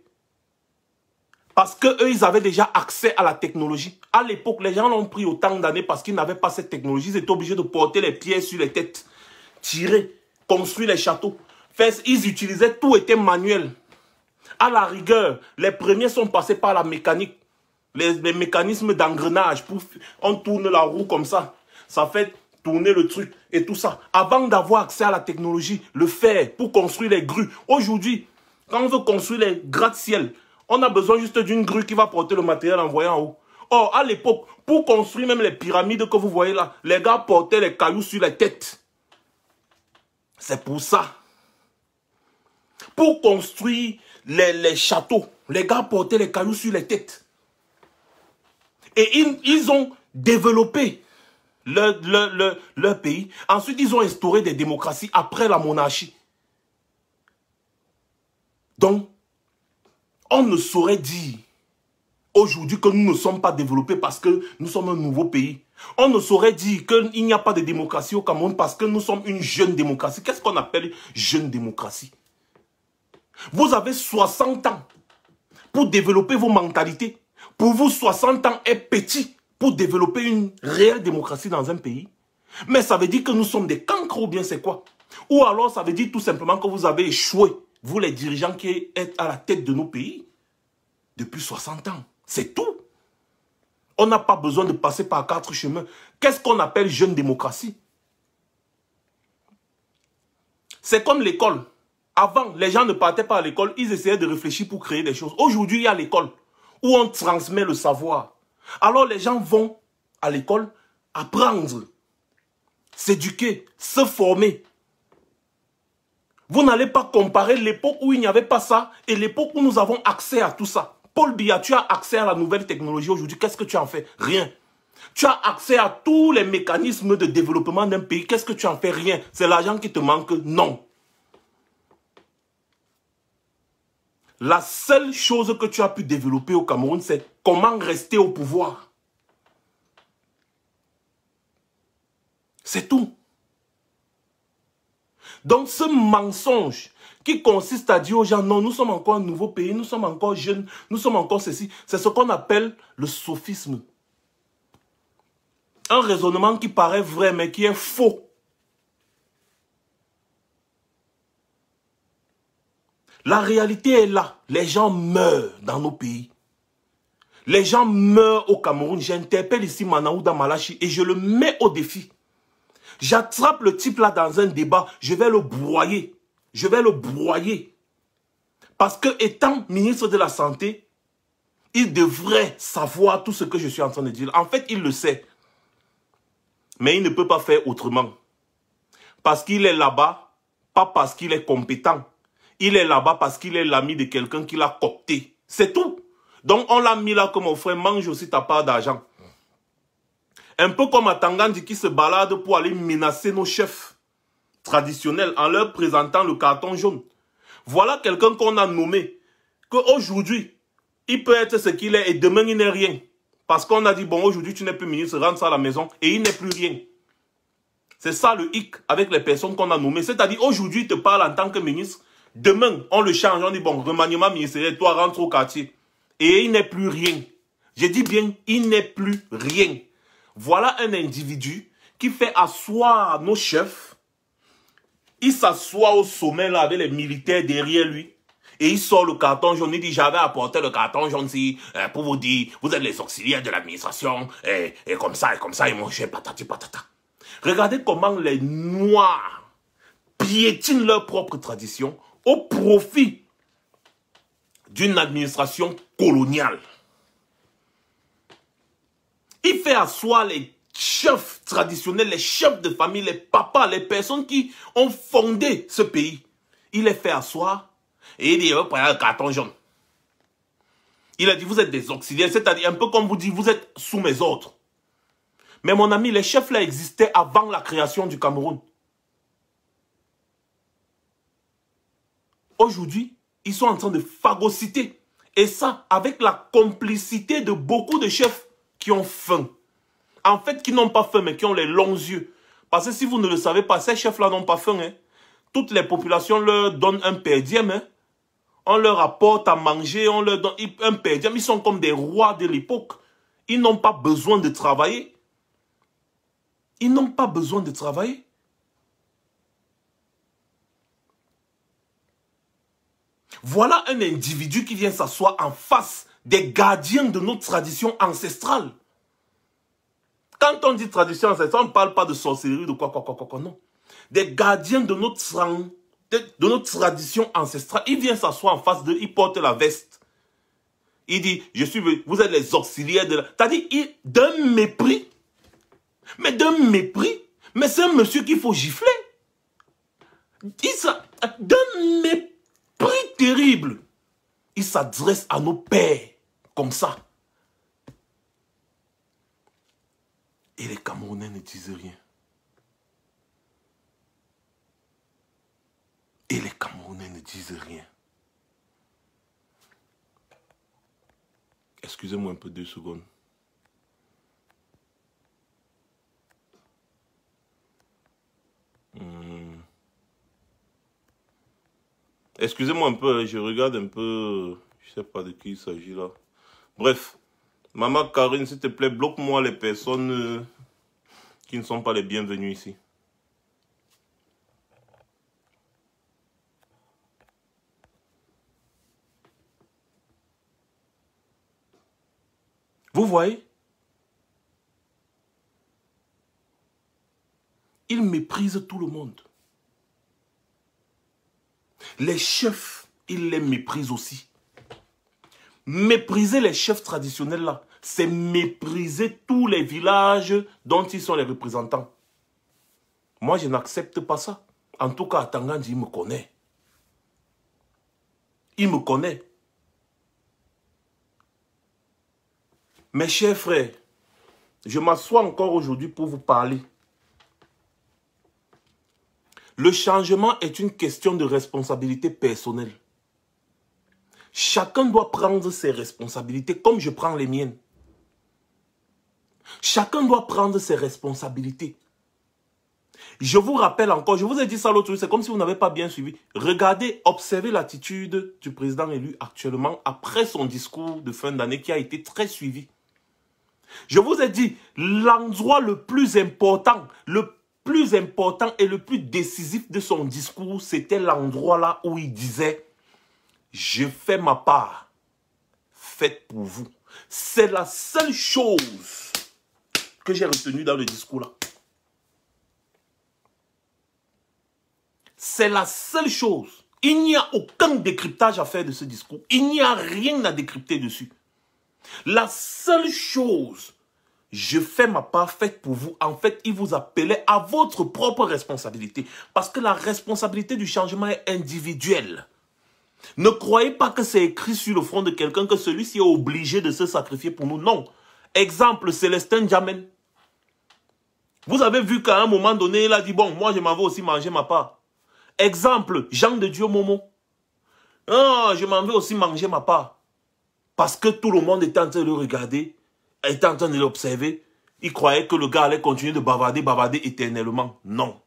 A: Parce qu'eux, ils avaient déjà accès à la technologie. À l'époque, les gens l'ont pris autant d'années parce qu'ils n'avaient pas cette technologie. Ils étaient obligés de porter les pieds sur les têtes, tirer, construire les châteaux. Ils utilisaient, tout était manuel. À la rigueur, les premiers sont passés par la mécanique. Les, mécanismes d'engrenage. On tourne la roue comme ça. Ça fait tourner le truc et tout ça. Avant d'avoir accès à la technologie, le fer pour construire les grues. Aujourd'hui, quand on veut construire les gratte-ciel, on a besoin juste d'une grue qui va porter le matériel envoyé en haut. Or, à l'époque, pour construire même les pyramides que vous voyez là, les gars portaient les cailloux sur les têtes. C'est pour ça. Pour construire les, châteaux, les gars portaient les cailloux sur les têtes. Et ils, ont développé leur pays. Ensuite, ils ont instauré des démocraties après la monarchie. Donc, on ne saurait dire aujourd'hui que nous ne sommes pas développés parce que nous sommes un nouveau pays. On ne saurait dire qu'il n'y a pas de démocratie au Cameroun parce que nous sommes une jeune démocratie. Qu'est-ce qu'on appelle jeune démocratie Vous avez 60 ans pour développer vos mentalités. Pour vous, 60 ans est petit pour développer une réelle démocratie dans un pays. Mais ça veut dire que nous sommes des cancres ou bien c'est quoi Ou alors ça veut dire tout simplement que vous avez échoué vous les dirigeants qui êtes à la tête de nos pays depuis 60 ans. C'est tout. On n'a pas besoin de passer par quatre chemins. Qu'est-ce qu'on appelle jeune démocratie C'est comme l'école. Avant, les gens ne partaient pas à l'école, ils essayaient de réfléchir pour créer des choses. Aujourd'hui, il y a l'école où on transmet le savoir. Alors les gens vont à l'école apprendre, s'éduquer, se former. Vous n'allez pas comparer l'époque où il n'y avait pas ça et l'époque où nous avons accès à tout ça. Paul Biya, tu as accès à la nouvelle technologie aujourd'hui. Qu'est-ce que tu en fais Rien. Tu as accès à tous les mécanismes de développement d'un pays. Qu'est-ce que tu en fais Rien. C'est l'argent qui te manque Non. La seule chose que tu as pu développer au Cameroun, c'est comment rester au pouvoir. C'est tout. Donc ce mensonge qui consiste à dire aux gens, non, nous sommes encore un nouveau pays, nous sommes encore jeunes, nous sommes encore ceci, c'est ce qu'on appelle le sophisme. Un raisonnement qui paraît vrai, mais qui est faux. La réalité est là. Les gens meurent dans nos pays. Les gens meurent au Cameroun. J'interpelle ici Manaouda Malachi et je le mets au défi. J'attrape le type là dans un débat, je vais le broyer. Je vais le broyer. Parce que étant ministre de la Santé, il devrait savoir tout ce que je suis en train de dire. En fait, il le sait. Mais il ne peut pas faire autrement. Parce qu'il est là-bas, pas parce qu'il est compétent. Il est là-bas parce qu'il est l'ami de quelqu'un qui l'a copté. C'est tout. Donc on l'a mis là comme mon frère, mange aussi ta part d'argent. Un peu comme Atangandi qui se balade pour aller menacer nos chefs traditionnels en leur présentant le carton jaune. Voilà quelqu'un qu'on a nommé, qu'aujourd'hui, il peut être ce qu'il est et demain il n'est rien. Parce qu'on a dit, bon, aujourd'hui tu n'es plus ministre, rentre à la maison et il n'est plus rien. C'est ça le hic avec les personnes qu'on a nommées. C'est-à-dire, aujourd'hui, il te parle en tant que ministre. Demain, on le change, on dit, bon, remaniement ministériel, toi, rentre au quartier. Et il n'est plus rien. J'ai dit bien, il n'est plus rien. Voilà un individu qui fait asseoir nos chefs. Il s'assoit au sommet avec les militaires derrière lui. Et il sort le carton jaune. Il dit, j'avais apporté le carton jaune euh, pour vous dire, vous êtes les auxiliaires de l'administration. Et, comme ça, et comme ça, ils mangeaient patati patata. Regardez comment les Noirs piétinent leur propre tradition au profit d'une administration coloniale. Il fait asseoir les chefs traditionnels, les chefs de famille, les papas, les personnes qui ont fondé ce pays. Il les fait asseoir et il dit, eh, carton jaune. Il a dit, vous êtes des auxiliaires, c'est-à-dire un peu comme vous dites, vous êtes sous mes ordres. Mais mon ami, les chefs là existaient avant la création du Cameroun. Aujourd'hui, ils sont en train de phagocyter. Et ça, avec la complicité de beaucoup de chefs qui ont faim. En fait, qui n'ont pas faim, mais qui ont les longs yeux. Parce que si vous ne le savez pas, ces chefs-là n'ont pas faim. Hein. Toutes les populations leur donnent un perdième. Hein. On leur apporte à manger, on leur donne un perdième. Ils sont comme des rois de l'époque. Ils n'ont pas besoin de travailler. Ils n'ont pas besoin de travailler. Voilà un individu qui vient s'asseoir en face des gardiens de notre tradition ancestrale. Quand on dit tradition ancestrale, on ne parle pas de sorcellerie, de quoi, quoi, quoi, quoi, quoi non. Des gardiens de notre, de, de notre tradition ancestrale. Il vient s'asseoir en face d'eux, il porte la veste. Il dit, je suis, vous êtes les auxiliaires de la... C'est-à-dire, d'un mépris, mais d'un mépris, mais c'est un monsieur qu'il faut gifler. D'un mépris terrible, il s'adresse à nos pères comme ça. Et les Camerounais ne disent rien. Et les Camerounais ne disent rien. Excusez-moi un peu deux secondes. Hmm. Excusez-moi un peu, hein, je regarde un peu, je sais pas de qui il s'agit là. Bref, Maman Karine, s'il te plaît, bloque-moi les personnes euh, qui ne sont pas les bienvenues ici. Vous voyez il méprise tout le monde. Les chefs, ils les méprisent aussi. Mépriser les chefs traditionnels là, c'est mépriser tous les villages dont ils sont les représentants. Moi, je n'accepte pas ça. En tout cas, Tangandji, il me connaît. Il me connaît. Mes chers frères, je m'assois encore aujourd'hui pour vous parler. Le changement est une question de responsabilité personnelle. Chacun doit prendre ses responsabilités comme je prends les miennes. Chacun doit prendre ses responsabilités. Je vous rappelle encore, je vous ai dit ça l'autre jour, c'est comme si vous n'avez pas bien suivi. Regardez, observez l'attitude du président élu actuellement après son discours de fin d'année qui a été très suivi. Je vous ai dit, l'endroit le plus important, le plus important et le plus décisif de son discours, c'était l'endroit là où il disait je fais ma part, faites pour vous. C'est la seule chose que j'ai retenue dans le discours là. C'est la seule chose. Il n'y a aucun décryptage à faire de ce discours. Il n'y a rien à décrypter dessus. La seule chose, je fais ma part faite pour vous. En fait, il vous appelait à votre propre responsabilité. Parce que la responsabilité du changement est individuelle. Ne croyez pas que c'est écrit sur le front de quelqu'un que celui-ci est obligé de se sacrifier pour nous. Non. Exemple, Célestin Jamen. Vous avez vu qu'à un moment donné, il a dit, bon, moi je m'en vais aussi manger ma part. Exemple, Jean de Dieu Momo. Ah, je m'en vais aussi manger ma part. Parce que tout le monde était en train de le regarder, était en train de l'observer. Il croyait que le gars allait continuer de bavarder, bavarder éternellement. Non.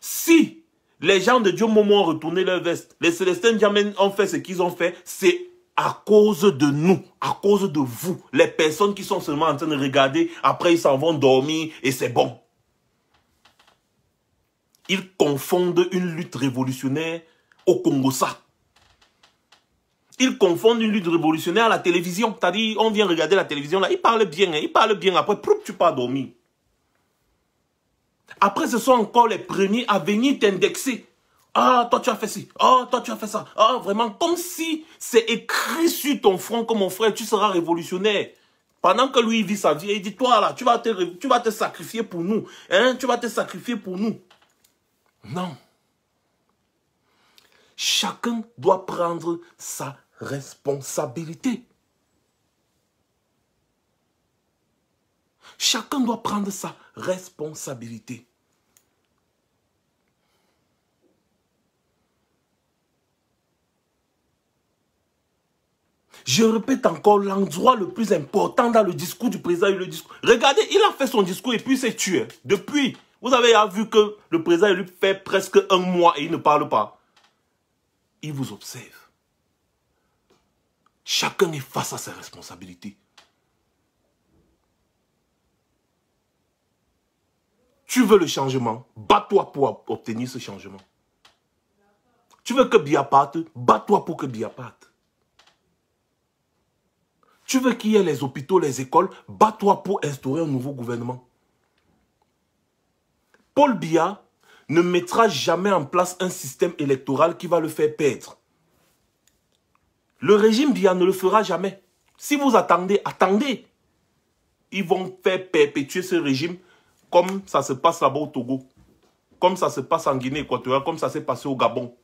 A: Si les gens de Dieu, ont retourné leur veste. Les Célestins jamais ont fait ce qu'ils ont fait. C'est à cause de nous, à cause de vous. Les personnes qui sont seulement en train de regarder, après ils s'en vont dormir et c'est bon. Ils confondent une lutte révolutionnaire au congo ça. Ils confondent une lutte révolutionnaire à la télévision. C'est-à-dire, on vient regarder la télévision, là, ils parlent bien, hein. ils parlent bien. Après, tu tu pas dormir. Après, ce sont encore les premiers à venir t'indexer. Ah, toi tu as fait ci. Ah, toi tu as fait ça. Ah, vraiment, comme si c'est écrit sur ton front que mon frère, tu seras révolutionnaire. Pendant que lui, vit sa vie, il dit, toi là, tu vas te, tu vas te sacrifier pour nous. Hein, tu vas te sacrifier pour nous. Non. Chacun doit prendre sa responsabilité. Chacun doit prendre sa responsabilité. Je répète encore, l'endroit le plus important dans le discours du président le discours. Regardez, il a fait son discours et puis s'est tué. Depuis, vous avez vu que le président lui fait presque un mois et il ne parle pas. Il vous observe. Chacun est face à ses responsabilités. Tu veux le changement, bats-toi pour obtenir ce changement. Tu veux que Bia parte, bats-toi pour que Bia tu veux qu'il y ait les hôpitaux, les écoles, bats-toi pour instaurer un nouveau gouvernement. Paul Biya ne mettra jamais en place un système électoral qui va le faire perdre. Le régime Biya ne le fera jamais. Si vous attendez, attendez. Ils vont faire perpétuer ce régime comme ça se passe là-bas au Togo, comme ça se passe en Guinée équatoriale, comme ça s'est passé au Gabon.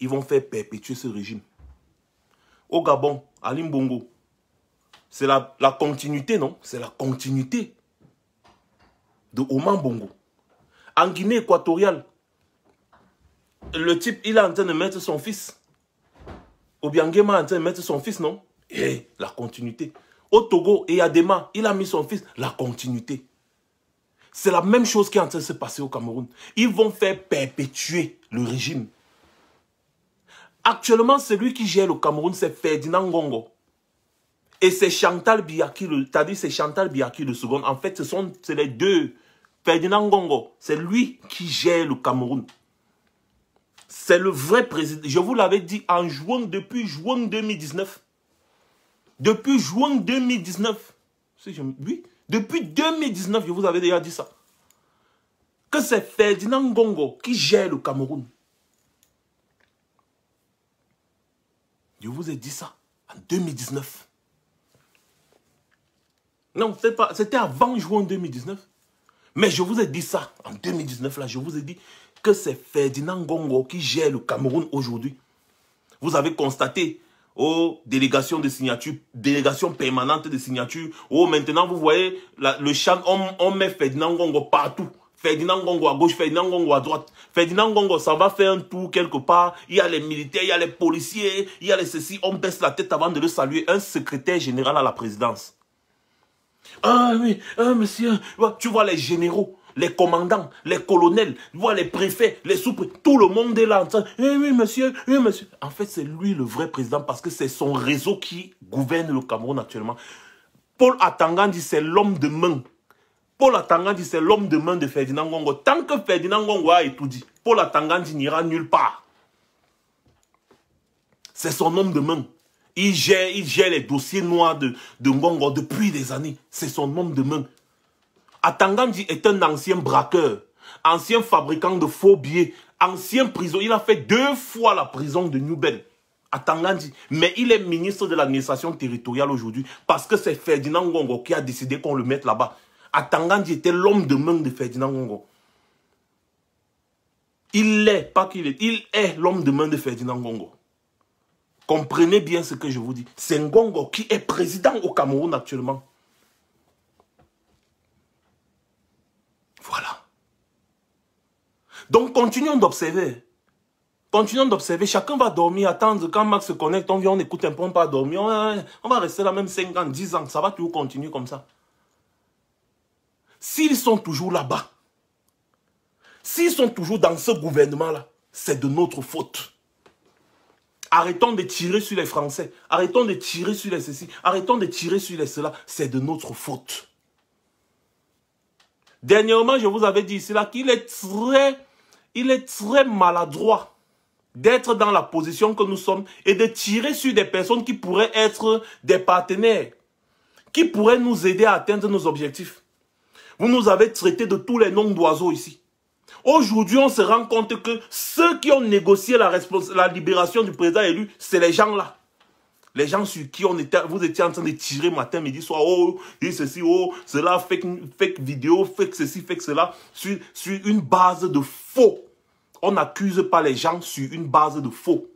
A: Ils vont faire perpétuer ce régime au Gabon, à Limbongo. C'est la, continuité, non C'est la continuité de Oman Bongo. En Guinée équatoriale, le type, il est en train de mettre son fils. Obiangema est en train de mettre son fils, non Et eh, la continuité. Au Togo, Eyadema, il a mis son fils. La continuité. C'est la même chose qui est en train de se passer au Cameroun. Ils vont faire perpétuer le régime. Actuellement, celui qui gère le Cameroun, c'est Ferdinand Gongo. Et c'est Chantal Biaki, c'est Chantal Biaki le second. En fait, ce sont les deux. Ferdinand Gongo, c'est lui qui gère le Cameroun. C'est le vrai président. Je vous l'avais dit en juin, depuis juin 2019. Depuis juin 2019. oui, depuis 2019, je vous avais déjà dit ça. Que c'est Ferdinand Gongo qui gère le Cameroun. Je vous ai dit ça en 2019. Non, c'était avant juin 2019. Mais je vous ai dit ça en 2019, là, je vous ai dit que c'est Ferdinand Gongo qui gère le Cameroun aujourd'hui. Vous avez constaté, aux oh, délégation de signature, délégation permanente de signature. Oh, maintenant, vous voyez, le champ. on, on met Ferdinand Gongo partout. Ferdinand Gongo à gauche, Ferdinand Gongo à droite. Ferdinand Gongo, ça va faire un tour quelque part. Il y a les militaires, il y a les policiers, il y a les ceci. On baisse la tête avant de le saluer. Un secrétaire général à la présidence. Ah oui, ah, monsieur. Tu vois les généraux les commandants, les colonels, vois les préfets, les sous tout le monde est là en train, eh oui monsieur, eh oui monsieur. En fait, c'est lui le vrai président parce que c'est son réseau qui gouverne le Cameroun actuellement. Paul Atangan dit c'est l'homme de main Paul Atangandi, c'est l'homme de main de Ferdinand Gongo. Tant que Ferdinand Gongo a étudié, Paul Atangandi n'ira nulle part. C'est son homme de main. Il gère, il les dossiers noirs de, de Ngongo depuis des années. C'est son homme de main. Atangandi est un ancien braqueur, ancien fabricant de faux billets, ancien prison. Il a fait deux fois la prison de Newbel. Atangandi. Mais il est ministre de l'administration territoriale aujourd'hui parce que c'est Ferdinand Ngongo qui a décidé qu'on le mette là-bas. Atangandi était l'homme de main de Ferdinand Gongo. Il est, pas qu'il est, il est l'homme de main de Ferdinand Gongo. Comprenez bien ce que je vous dis. C'est Ngongo qui est président au Cameroun actuellement. Voilà. Donc continuons d'observer. Continuons d'observer. Chacun va dormir, attendre quand Max se connecte, on vient, on écoute un peu, on pas dormir. On, va rester là même 5 ans, 10 ans. Ça va toujours continuer comme ça s'ils sont toujours là-bas, s'ils sont toujours dans ce gouvernement-là, c'est de notre faute. Arrêtons de tirer sur les Français. Arrêtons de tirer sur les ceci. Arrêtons de tirer sur les cela. C'est de notre faute. Dernièrement, je vous avais dit cela qu'il est très, il est très maladroit d'être dans la position que nous sommes et de tirer sur des personnes qui pourraient être des partenaires, qui pourraient nous aider à atteindre nos objectifs. Vous nous avez traité de tous les noms d'oiseaux ici. Aujourd'hui, on se rend compte que ceux qui ont négocié la, libération du président élu, c'est les gens-là. Les gens sur qui on était, vous étiez en train de tirer matin, midi, soir, oh, dit ceci, oh, cela, fait fake vidéo, fait ceci, fait cela, sur, sur une base de faux. On n'accuse pas les gens sur une base de faux.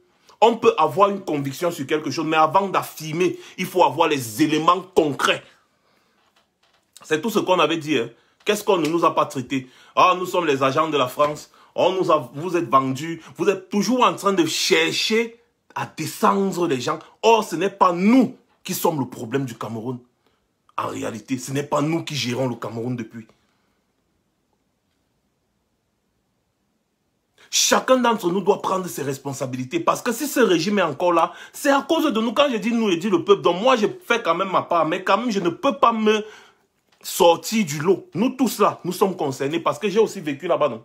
A: On peut avoir une conviction sur quelque chose, mais avant d'affirmer, il faut avoir les éléments concrets. C'est tout ce qu'on avait dit. Hein. Qu'est-ce qu'on ne nous a pas traité Ah, nous sommes les agents de la France. On nous vous êtes vendus. Vous êtes toujours en train de chercher à descendre les gens. Or, ce n'est pas nous qui sommes le problème du Cameroun. En réalité, ce n'est pas nous qui gérons le Cameroun depuis. Chacun d'entre nous doit prendre ses responsabilités. Parce que si ce régime est encore là, c'est à cause de nous. Quand je dis nous, je dis le peuple. Donc moi, je fais quand même ma part. Mais quand même, je ne peux pas me sortir du lot. Nous tous là, nous sommes concernés parce que j'ai aussi vécu là-bas, non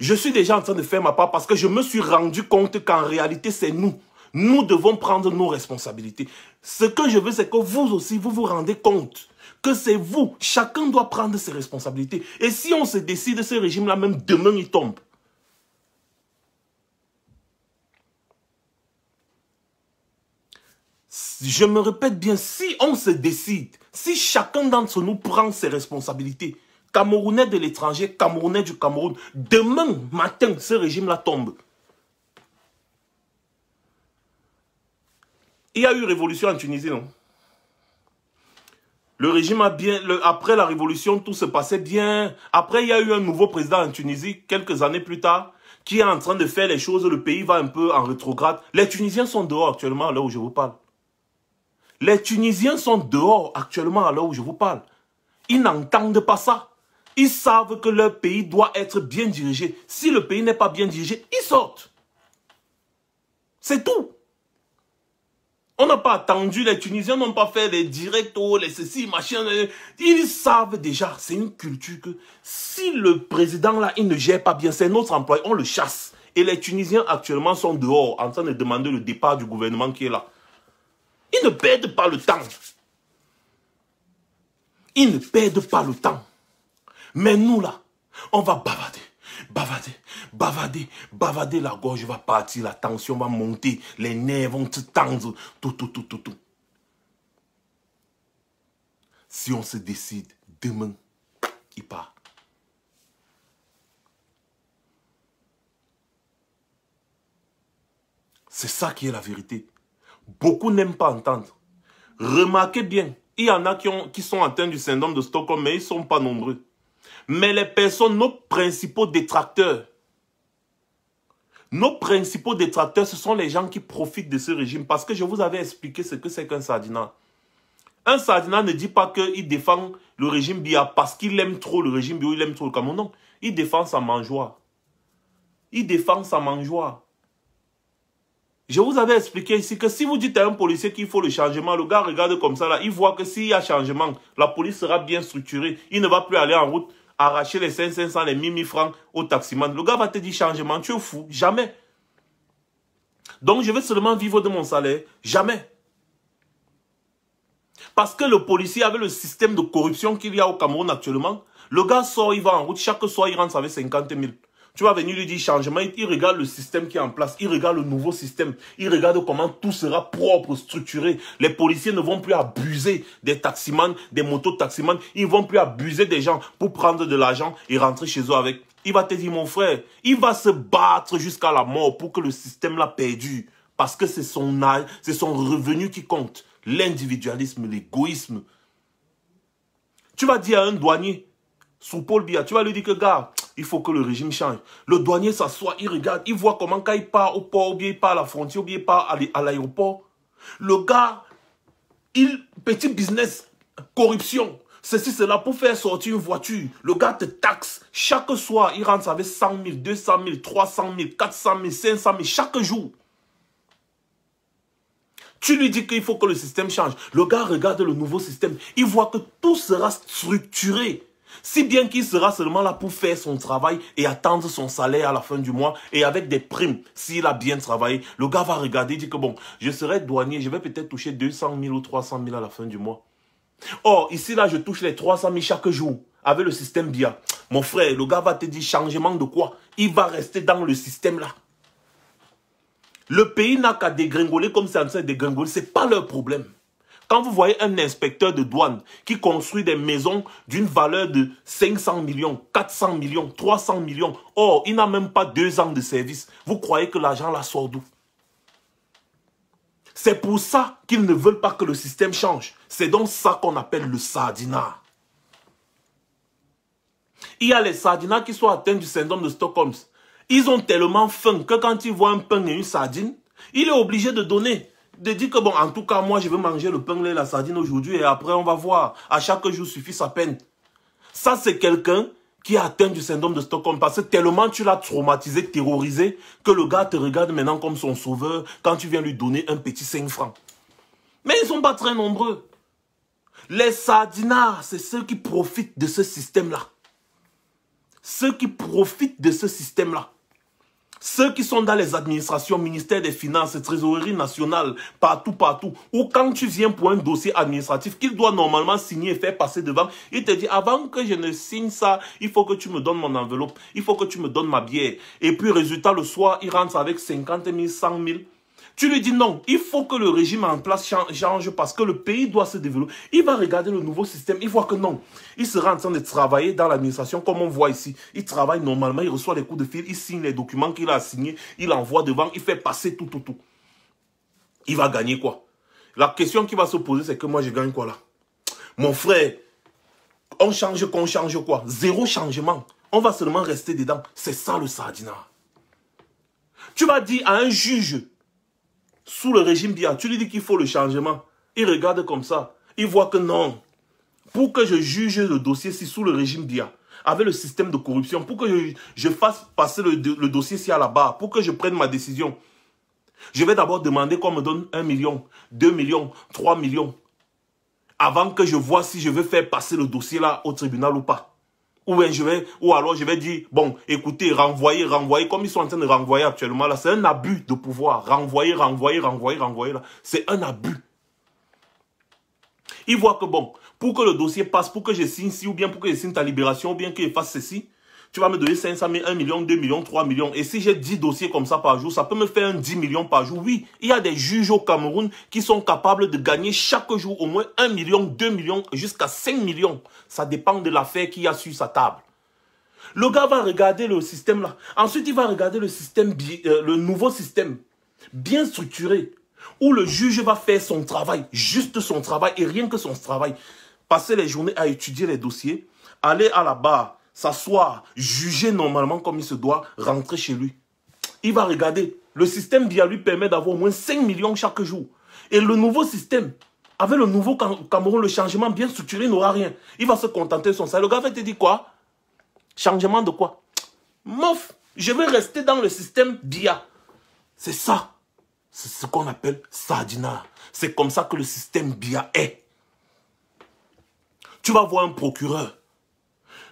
A: Je suis déjà en train de faire ma part parce que je me suis rendu compte qu'en réalité, c'est nous. Nous devons prendre nos responsabilités. Ce que je veux, c'est que vous aussi, vous vous rendez compte que c'est vous. Chacun doit prendre ses responsabilités. Et si on se décide, ce régime-là, même demain, il tombe. je me répète bien, si on se décide, si chacun d'entre nous prend ses responsabilités, Camerounais de l'étranger, Camerounais du Cameroun, demain matin, ce régime-là tombe. Il y a eu révolution en Tunisie, non Le régime a bien... après la révolution, tout se passait bien. Après, il y a eu un nouveau président en Tunisie, quelques années plus tard, qui est en train de faire les choses. Le pays va un peu en rétrograde. Les Tunisiens sont dehors actuellement, là où je vous parle. Les Tunisiens sont dehors actuellement à l'heure où je vous parle. Ils n'entendent pas ça. Ils savent que leur pays doit être bien dirigé. Si le pays n'est pas bien dirigé, ils sortent. C'est tout. On n'a pas attendu, les Tunisiens n'ont pas fait les directos, oh, les ceci, machin. Euh. Ils savent déjà, c'est une culture que si le président là, il ne gère pas bien, c'est notre emploi. on le chasse. Et les Tunisiens actuellement sont dehors en train de demander le départ du gouvernement qui est là. Ils ne perdent pas le temps. Ils ne perdent pas le temps. Mais nous, là, on va bavader, bavader, bavader. Bavader, La gorge va partir, la tension va monter, les nerfs vont se tendre, tout, tout, tout, tout, tout. Si on se décide, demain, il part. C'est ça qui est la vérité beaucoup n'aiment pas entendre. Remarquez bien, il y en a qui, sont atteints du syndrome de Stockholm, mais ils ne sont pas nombreux. Mais les personnes, nos principaux détracteurs, nos principaux détracteurs, ce sont les gens qui profitent de ce régime. Parce que je vous avais expliqué ce que c'est qu'un sardinat. Un sardinat ne dit pas qu'il défend le régime BIA parce qu'il aime trop le régime bio, il aime trop le Cameroun. Non, il défend sa mangeoire. Il défend sa mangeoire. Je vous avais expliqué ici que si vous dites à un policier qu'il faut le changement, le gars regarde comme ça, là, il voit que s'il y a changement, la police sera bien structurée, il ne va plus aller en route arracher les 500, les 1000 francs au taximan. Le gars va te dire changement, tu es fou, jamais. Donc je vais seulement vivre de mon salaire, jamais. Parce que le policier, avec le système de corruption qu'il y a au Cameroun actuellement, le gars sort, il va en route, chaque soir il rentre avec 50 000. Tu vas venir lui dire changement, il regarde le système qui est en place, il regarde le nouveau système, il regarde comment tout sera propre, structuré. Les policiers ne vont plus abuser des taximans, des motos taximans, ils vont plus abuser des gens pour prendre de l'argent et rentrer chez eux avec. Il va te dire, mon frère, il va se battre jusqu'à la mort pour que le système l'a perdu. Parce que c'est son âge, c'est son revenu qui compte. L'individualisme, l'égoïsme. Tu vas dire à un douanier, sous Paul Biya, tu vas lui dire que, gars, il faut que le régime change. Le douanier s'assoit, il regarde, il voit comment quand il part au port, ou bien il part à la frontière, ou bien il part à l'aéroport. Le gars, il, petit business, corruption, Ceci, cela pour faire sortir une voiture. Le gars te taxe. Chaque soir, il rentre avec 100 000, 200 000, 300 000, 400 000, 500 000, chaque jour. Tu lui dis qu'il faut que le système change. Le gars regarde le nouveau système. Il voit que tout sera structuré. Si bien qu'il sera seulement là pour faire son travail et attendre son salaire à la fin du mois et avec des primes, s'il a bien travaillé, le gars va regarder et dire que bon, je serai douanier, je vais peut-être toucher 200 000 ou 300 000 à la fin du mois. Or, ici là, je touche les 300 000 chaque jour avec le système BIA. Mon frère, le gars va te dire changement de quoi Il va rester dans le système là. Le pays n'a qu'à dégringoler comme c'est en train de dégringoler, C'est pas leur problème. Quand vous voyez un inspecteur de douane qui construit des maisons d'une valeur de 500 millions, 400 millions, 300 millions, or, oh, il n'a même pas deux ans de service, vous croyez que l'argent la sort d'où C'est pour ça qu'ils ne veulent pas que le système change. C'est donc ça qu'on appelle le sardinat. Il y a les sardinats qui sont atteints du syndrome de Stockholm. Ils ont tellement faim que quand ils voient un pain et une sardine, il est obligé de donner de dire que bon, en tout cas, moi, je vais manger le pain, lait, la sardine aujourd'hui et après, on va voir. À chaque jour suffit sa peine. Ça, c'est quelqu'un qui a atteint du syndrome de Stockholm parce que tellement tu l'as traumatisé, terrorisé, que le gars te regarde maintenant comme son sauveur quand tu viens lui donner un petit 5 francs. Mais ils ne sont pas très nombreux. Les sardinards, c'est ceux qui profitent de ce système-là. Ceux qui profitent de ce système-là. Ceux qui sont dans les administrations, ministère des Finances, Trésorerie nationale, partout, partout, ou quand tu viens pour un dossier administratif qu'il doit normalement signer et faire passer devant, il te dit, avant que je ne signe ça, il faut que tu me donnes mon enveloppe, il faut que tu me donnes ma bière. Et puis, résultat, le soir, il rentre avec 50 000, 100 000. Tu lui dis non, il faut que le régime en place change parce que le pays doit se développer. Il va regarder le nouveau système, il voit que non. Il sera en train de travailler dans l'administration comme on voit ici. Il travaille normalement, il reçoit les coups de fil, il signe les documents qu'il a signés, il envoie devant, il fait passer tout, tout, tout. Il va gagner quoi La question qui va se poser, c'est que moi, je gagne quoi là Mon frère, on change qu'on change quoi Zéro changement. On va seulement rester dedans. C'est ça le sardinat. Tu vas dire à un juge sous le régime d'IA, tu lui dis qu'il faut le changement. Il regarde comme ça. Il voit que non. Pour que je juge le dossier si sous le régime d'IA, avec le système de corruption, pour que je, fasse passer le, dossier si à la barre, pour que je prenne ma décision, je vais d'abord demander qu'on me donne 1 million, 2 millions, 3 millions, avant que je vois si je veux faire passer le dossier là au tribunal ou pas. Ou, je ou alors je vais dire, bon, écoutez, renvoyer renvoyer comme ils sont en train de renvoyer actuellement là, c'est un abus de pouvoir. Renvoyer, renvoyer, renvoyer, renvoyer là, c'est un abus. Ils voient que bon, pour que le dossier passe, pour que je signe ci, ou bien pour que je signe ta libération, ou bien que je fasse ceci, tu vas me donner 500 000, 1 million, 2 millions, 3 millions. Et si j'ai 10 dossiers comme ça par jour, ça peut me faire un 10 millions par jour. Oui, il y a des juges au Cameroun qui sont capables de gagner chaque jour au moins 1 million, 2 millions, jusqu'à 5 millions. Ça dépend de l'affaire qu'il y a sur sa table. Le gars va regarder le système là. Ensuite, il va regarder le système, euh, le nouveau système, bien structuré, où le juge va faire son travail, juste son travail et rien que son travail. Passer les journées à étudier les dossiers, aller à la barre, s'asseoir, juger normalement comme il se doit, rentrer chez lui. Il va regarder. Le système d'IA lui permet d'avoir au moins 5 millions chaque jour. Et le nouveau système, avec le nouveau Cameroun, le changement bien structuré n'aura rien. Il va se contenter de son salaire. Le gars va te dire quoi Changement de quoi Mof, je vais rester dans le système d'IA. C'est ça. C'est ce qu'on appelle sardina. C'est comme ça que le système BIA est. Tu vas voir un procureur.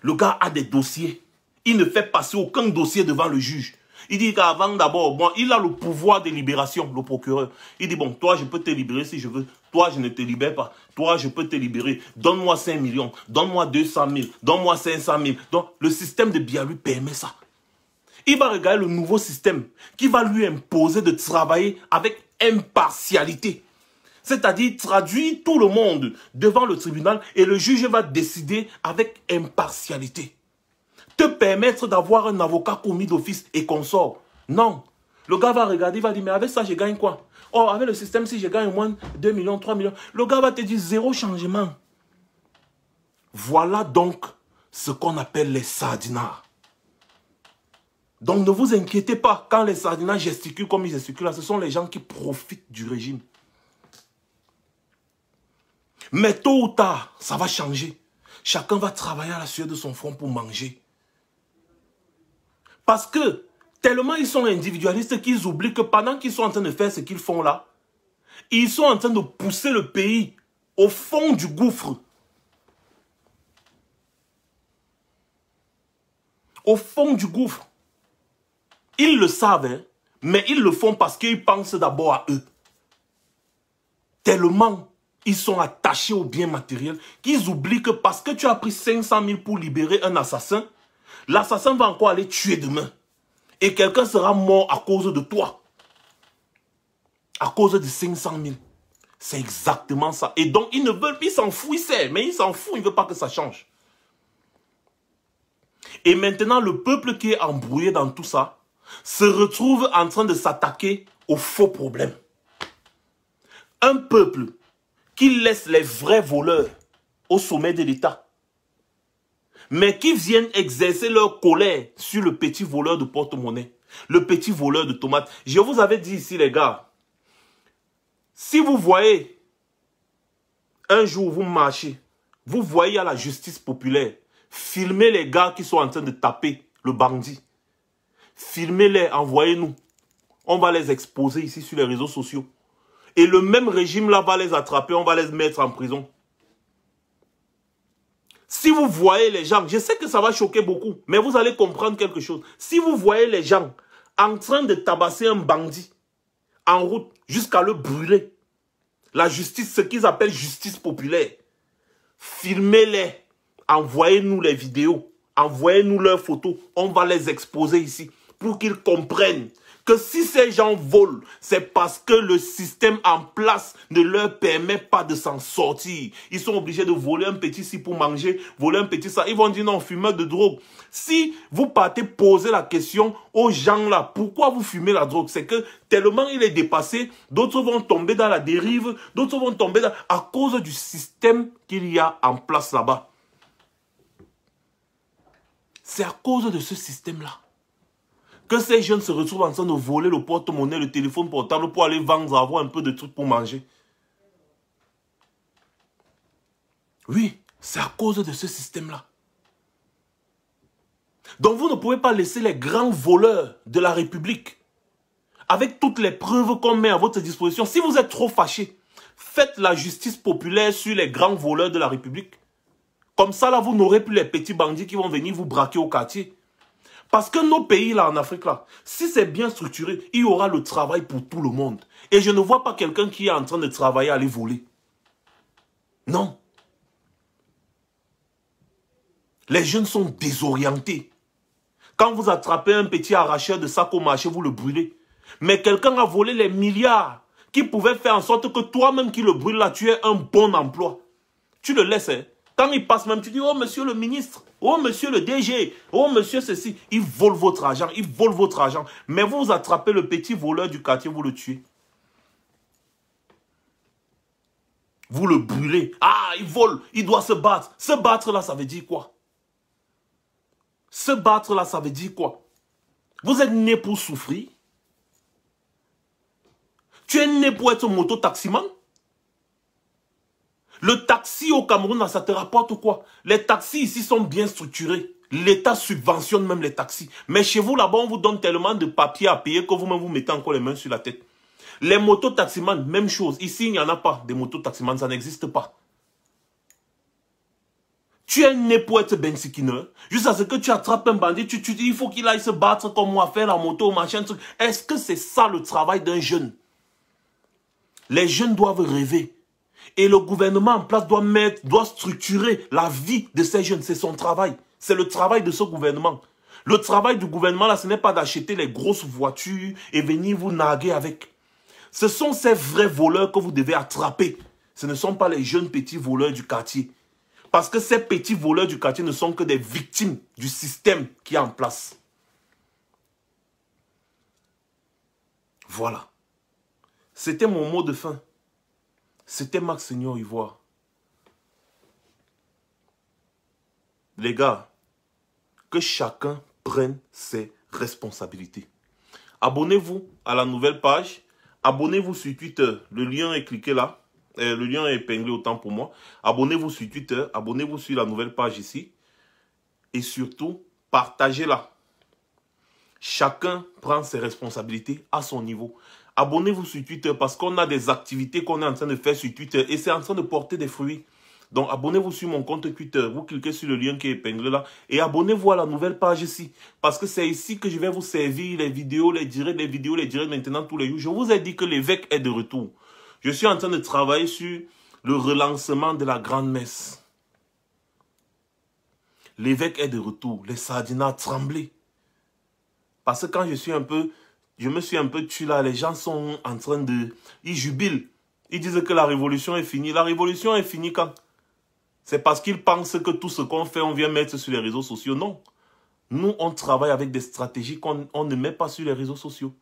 A: Le gars a des dossiers. Il ne fait passer aucun dossier devant le juge. Il dit qu'avant d'abord, bon, il a le pouvoir de libération, le procureur. Il dit, bon, toi, je peux te libérer si je veux. Toi, je ne te libère pas. Toi, je peux te libérer. Donne-moi 5 millions. Donne-moi 200 000. Donne-moi 500 000. Donc, le système de Bia permet ça. Il va regarder le nouveau système qui va lui imposer de travailler avec impartialité c'est-à-dire traduire tout le monde devant le tribunal et le juge va décider avec impartialité. Te permettre d'avoir un avocat commis d'office et consort. Non. Le gars va regarder, il va dire, mais avec ça, je gagne quoi Oh, avec le système, si je gagne moins 2 millions, 3 millions, le gars va te dire zéro changement. Voilà donc ce qu'on appelle les sardinats. Donc ne vous inquiétez pas, quand les sardinats gesticulent comme ils gesticulent, ce sont les gens qui profitent du régime. Mais tôt ou tard, ça va changer. Chacun va travailler à la sueur de son front pour manger. Parce que tellement ils sont individualistes qu'ils oublient que pendant qu'ils sont en train de faire ce qu'ils font là, ils sont en train de pousser le pays au fond du gouffre. Au fond du gouffre. Ils le savent, hein, mais ils le font parce qu'ils pensent d'abord à eux. Tellement ils sont attachés aux biens matériels, qu'ils oublient que parce que tu as pris 500 000 pour libérer un assassin, l'assassin va encore aller tuer demain. Et quelqu'un sera mort à cause de toi. À cause de 500 000. C'est exactement ça. Et donc, ils ne veulent, ils s'en foutent, ils eh, savent, mais ils s'en foutent, ils ne veulent pas que ça change. Et maintenant, le peuple qui est embrouillé dans tout ça se retrouve en train de s'attaquer aux faux problèmes. Un peuple qui laissent les vrais voleurs au sommet de l'État, mais qui viennent exercer leur colère sur le petit voleur de porte-monnaie, le petit voleur de tomates. Je vous avais dit ici, les gars, si vous voyez un jour vous marchez, vous voyez à la justice populaire, filmez les gars qui sont en train de taper le bandit. Filmez-les, envoyez-nous. On va les exposer ici sur les réseaux sociaux. Et le même régime-là va les attraper, on va les mettre en prison. Si vous voyez les gens, je sais que ça va choquer beaucoup, mais vous allez comprendre quelque chose. Si vous voyez les gens en train de tabasser un bandit en route jusqu'à le brûler, la justice, ce qu'ils appellent justice populaire, filmez-les, envoyez-nous les vidéos, envoyez-nous leurs photos, on va les exposer ici pour qu'ils comprennent que si ces gens volent, c'est parce que le système en place ne leur permet pas de s'en sortir. Ils sont obligés de voler un petit ci pour manger, voler un petit ça. Ils vont dire non, fumeur de drogue. Si vous partez poser la question aux gens là, pourquoi vous fumez la drogue C'est que tellement il est dépassé, d'autres vont tomber dans la dérive, d'autres vont tomber à cause du système qu'il y a en place là-bas. C'est à cause de ce système-là que ces jeunes se retrouvent en train de voler le porte-monnaie, le téléphone portable pour aller vendre, avoir un peu de trucs pour manger. Oui, c'est à cause de ce système-là. Donc vous ne pouvez pas laisser les grands voleurs de la République avec toutes les preuves qu'on met à votre disposition. Si vous êtes trop fâché, faites la justice populaire sur les grands voleurs de la République. Comme ça, là, vous n'aurez plus les petits bandits qui vont venir vous braquer au quartier. Parce que nos pays là en Afrique là, si c'est bien structuré, il y aura le travail pour tout le monde. Et je ne vois pas quelqu'un qui est en train de travailler à aller voler. Non. Les jeunes sont désorientés. Quand vous attrapez un petit arracheur de sac au marché, vous le brûlez. Mais quelqu'un a volé les milliards qui pouvaient faire en sorte que toi-même qui le brûle là, tu aies un bon emploi. Tu le laisses. Hein. Quand il passe même, tu dis, oh monsieur le ministre, Oh monsieur le DG, oh monsieur ceci, il vole votre argent, il vole votre argent. Mais vous, vous attrapez le petit voleur du quartier, vous le tuez. Vous le brûlez. Ah, il vole, il doit se battre. Se battre là, ça veut dire quoi Se battre là, ça veut dire quoi Vous êtes né pour souffrir Tu es né pour être moto-taximan le taxi au Cameroun, ça te rapporte quoi Les taxis ici sont bien structurés. L'État subventionne même les taxis. Mais chez vous, là-bas, on vous donne tellement de papiers à payer que vous-même vous mettez encore les mains sur la tête. Les motos taximans, même chose. Ici, il n'y en a pas. Des motos taximans, ça n'existe pas. Tu es né pour être bensikineur. Juste à ce que tu attrapes un bandit, tu, dis, il faut qu'il aille se battre comme moi, faire la moto, machin, truc. Est-ce que c'est ça le travail d'un jeune Les jeunes doivent rêver. Et le gouvernement en place doit mettre, doit structurer la vie de ces jeunes. C'est son travail. C'est le travail de ce gouvernement. Le travail du gouvernement, là, ce n'est pas d'acheter les grosses voitures et venir vous naguer avec. Ce sont ces vrais voleurs que vous devez attraper. Ce ne sont pas les jeunes petits voleurs du quartier. Parce que ces petits voleurs du quartier ne sont que des victimes du système qui est en place. Voilà. C'était mon mot de fin. C'était Max Seigneur Ivoire. Les gars, que chacun prenne ses responsabilités. Abonnez-vous à la nouvelle page. Abonnez-vous sur Twitter. Le lien est cliqué là. Euh, le lien est épinglé autant pour moi. Abonnez-vous sur Twitter. Abonnez-vous sur la nouvelle page ici. Et surtout, partagez-la. Chacun prend ses responsabilités à son niveau abonnez-vous sur Twitter parce qu'on a des activités qu'on est en train de faire sur Twitter et c'est en train de porter des fruits. Donc abonnez-vous sur mon compte Twitter, vous cliquez sur le lien qui est épinglé là et abonnez-vous à la nouvelle page ici parce que c'est ici que je vais vous servir les vidéos, les directs, les vidéos, les directs maintenant tous les jours. Je vous ai dit que l'évêque est de retour. Je suis en train de travailler sur le relancement de la grande messe. L'évêque est de retour, les sardinats tremblent Parce que quand je suis un peu je me suis un peu tué là, les gens sont en train de... Ils jubilent. Ils disent que la révolution est finie. La révolution est finie quand C'est parce qu'ils pensent que tout ce qu'on fait, on vient mettre sur les réseaux sociaux. Non. Nous, on travaille avec des stratégies qu'on ne met pas sur les réseaux sociaux.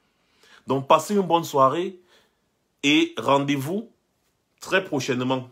A: Donc, passez une bonne soirée et rendez-vous très prochainement.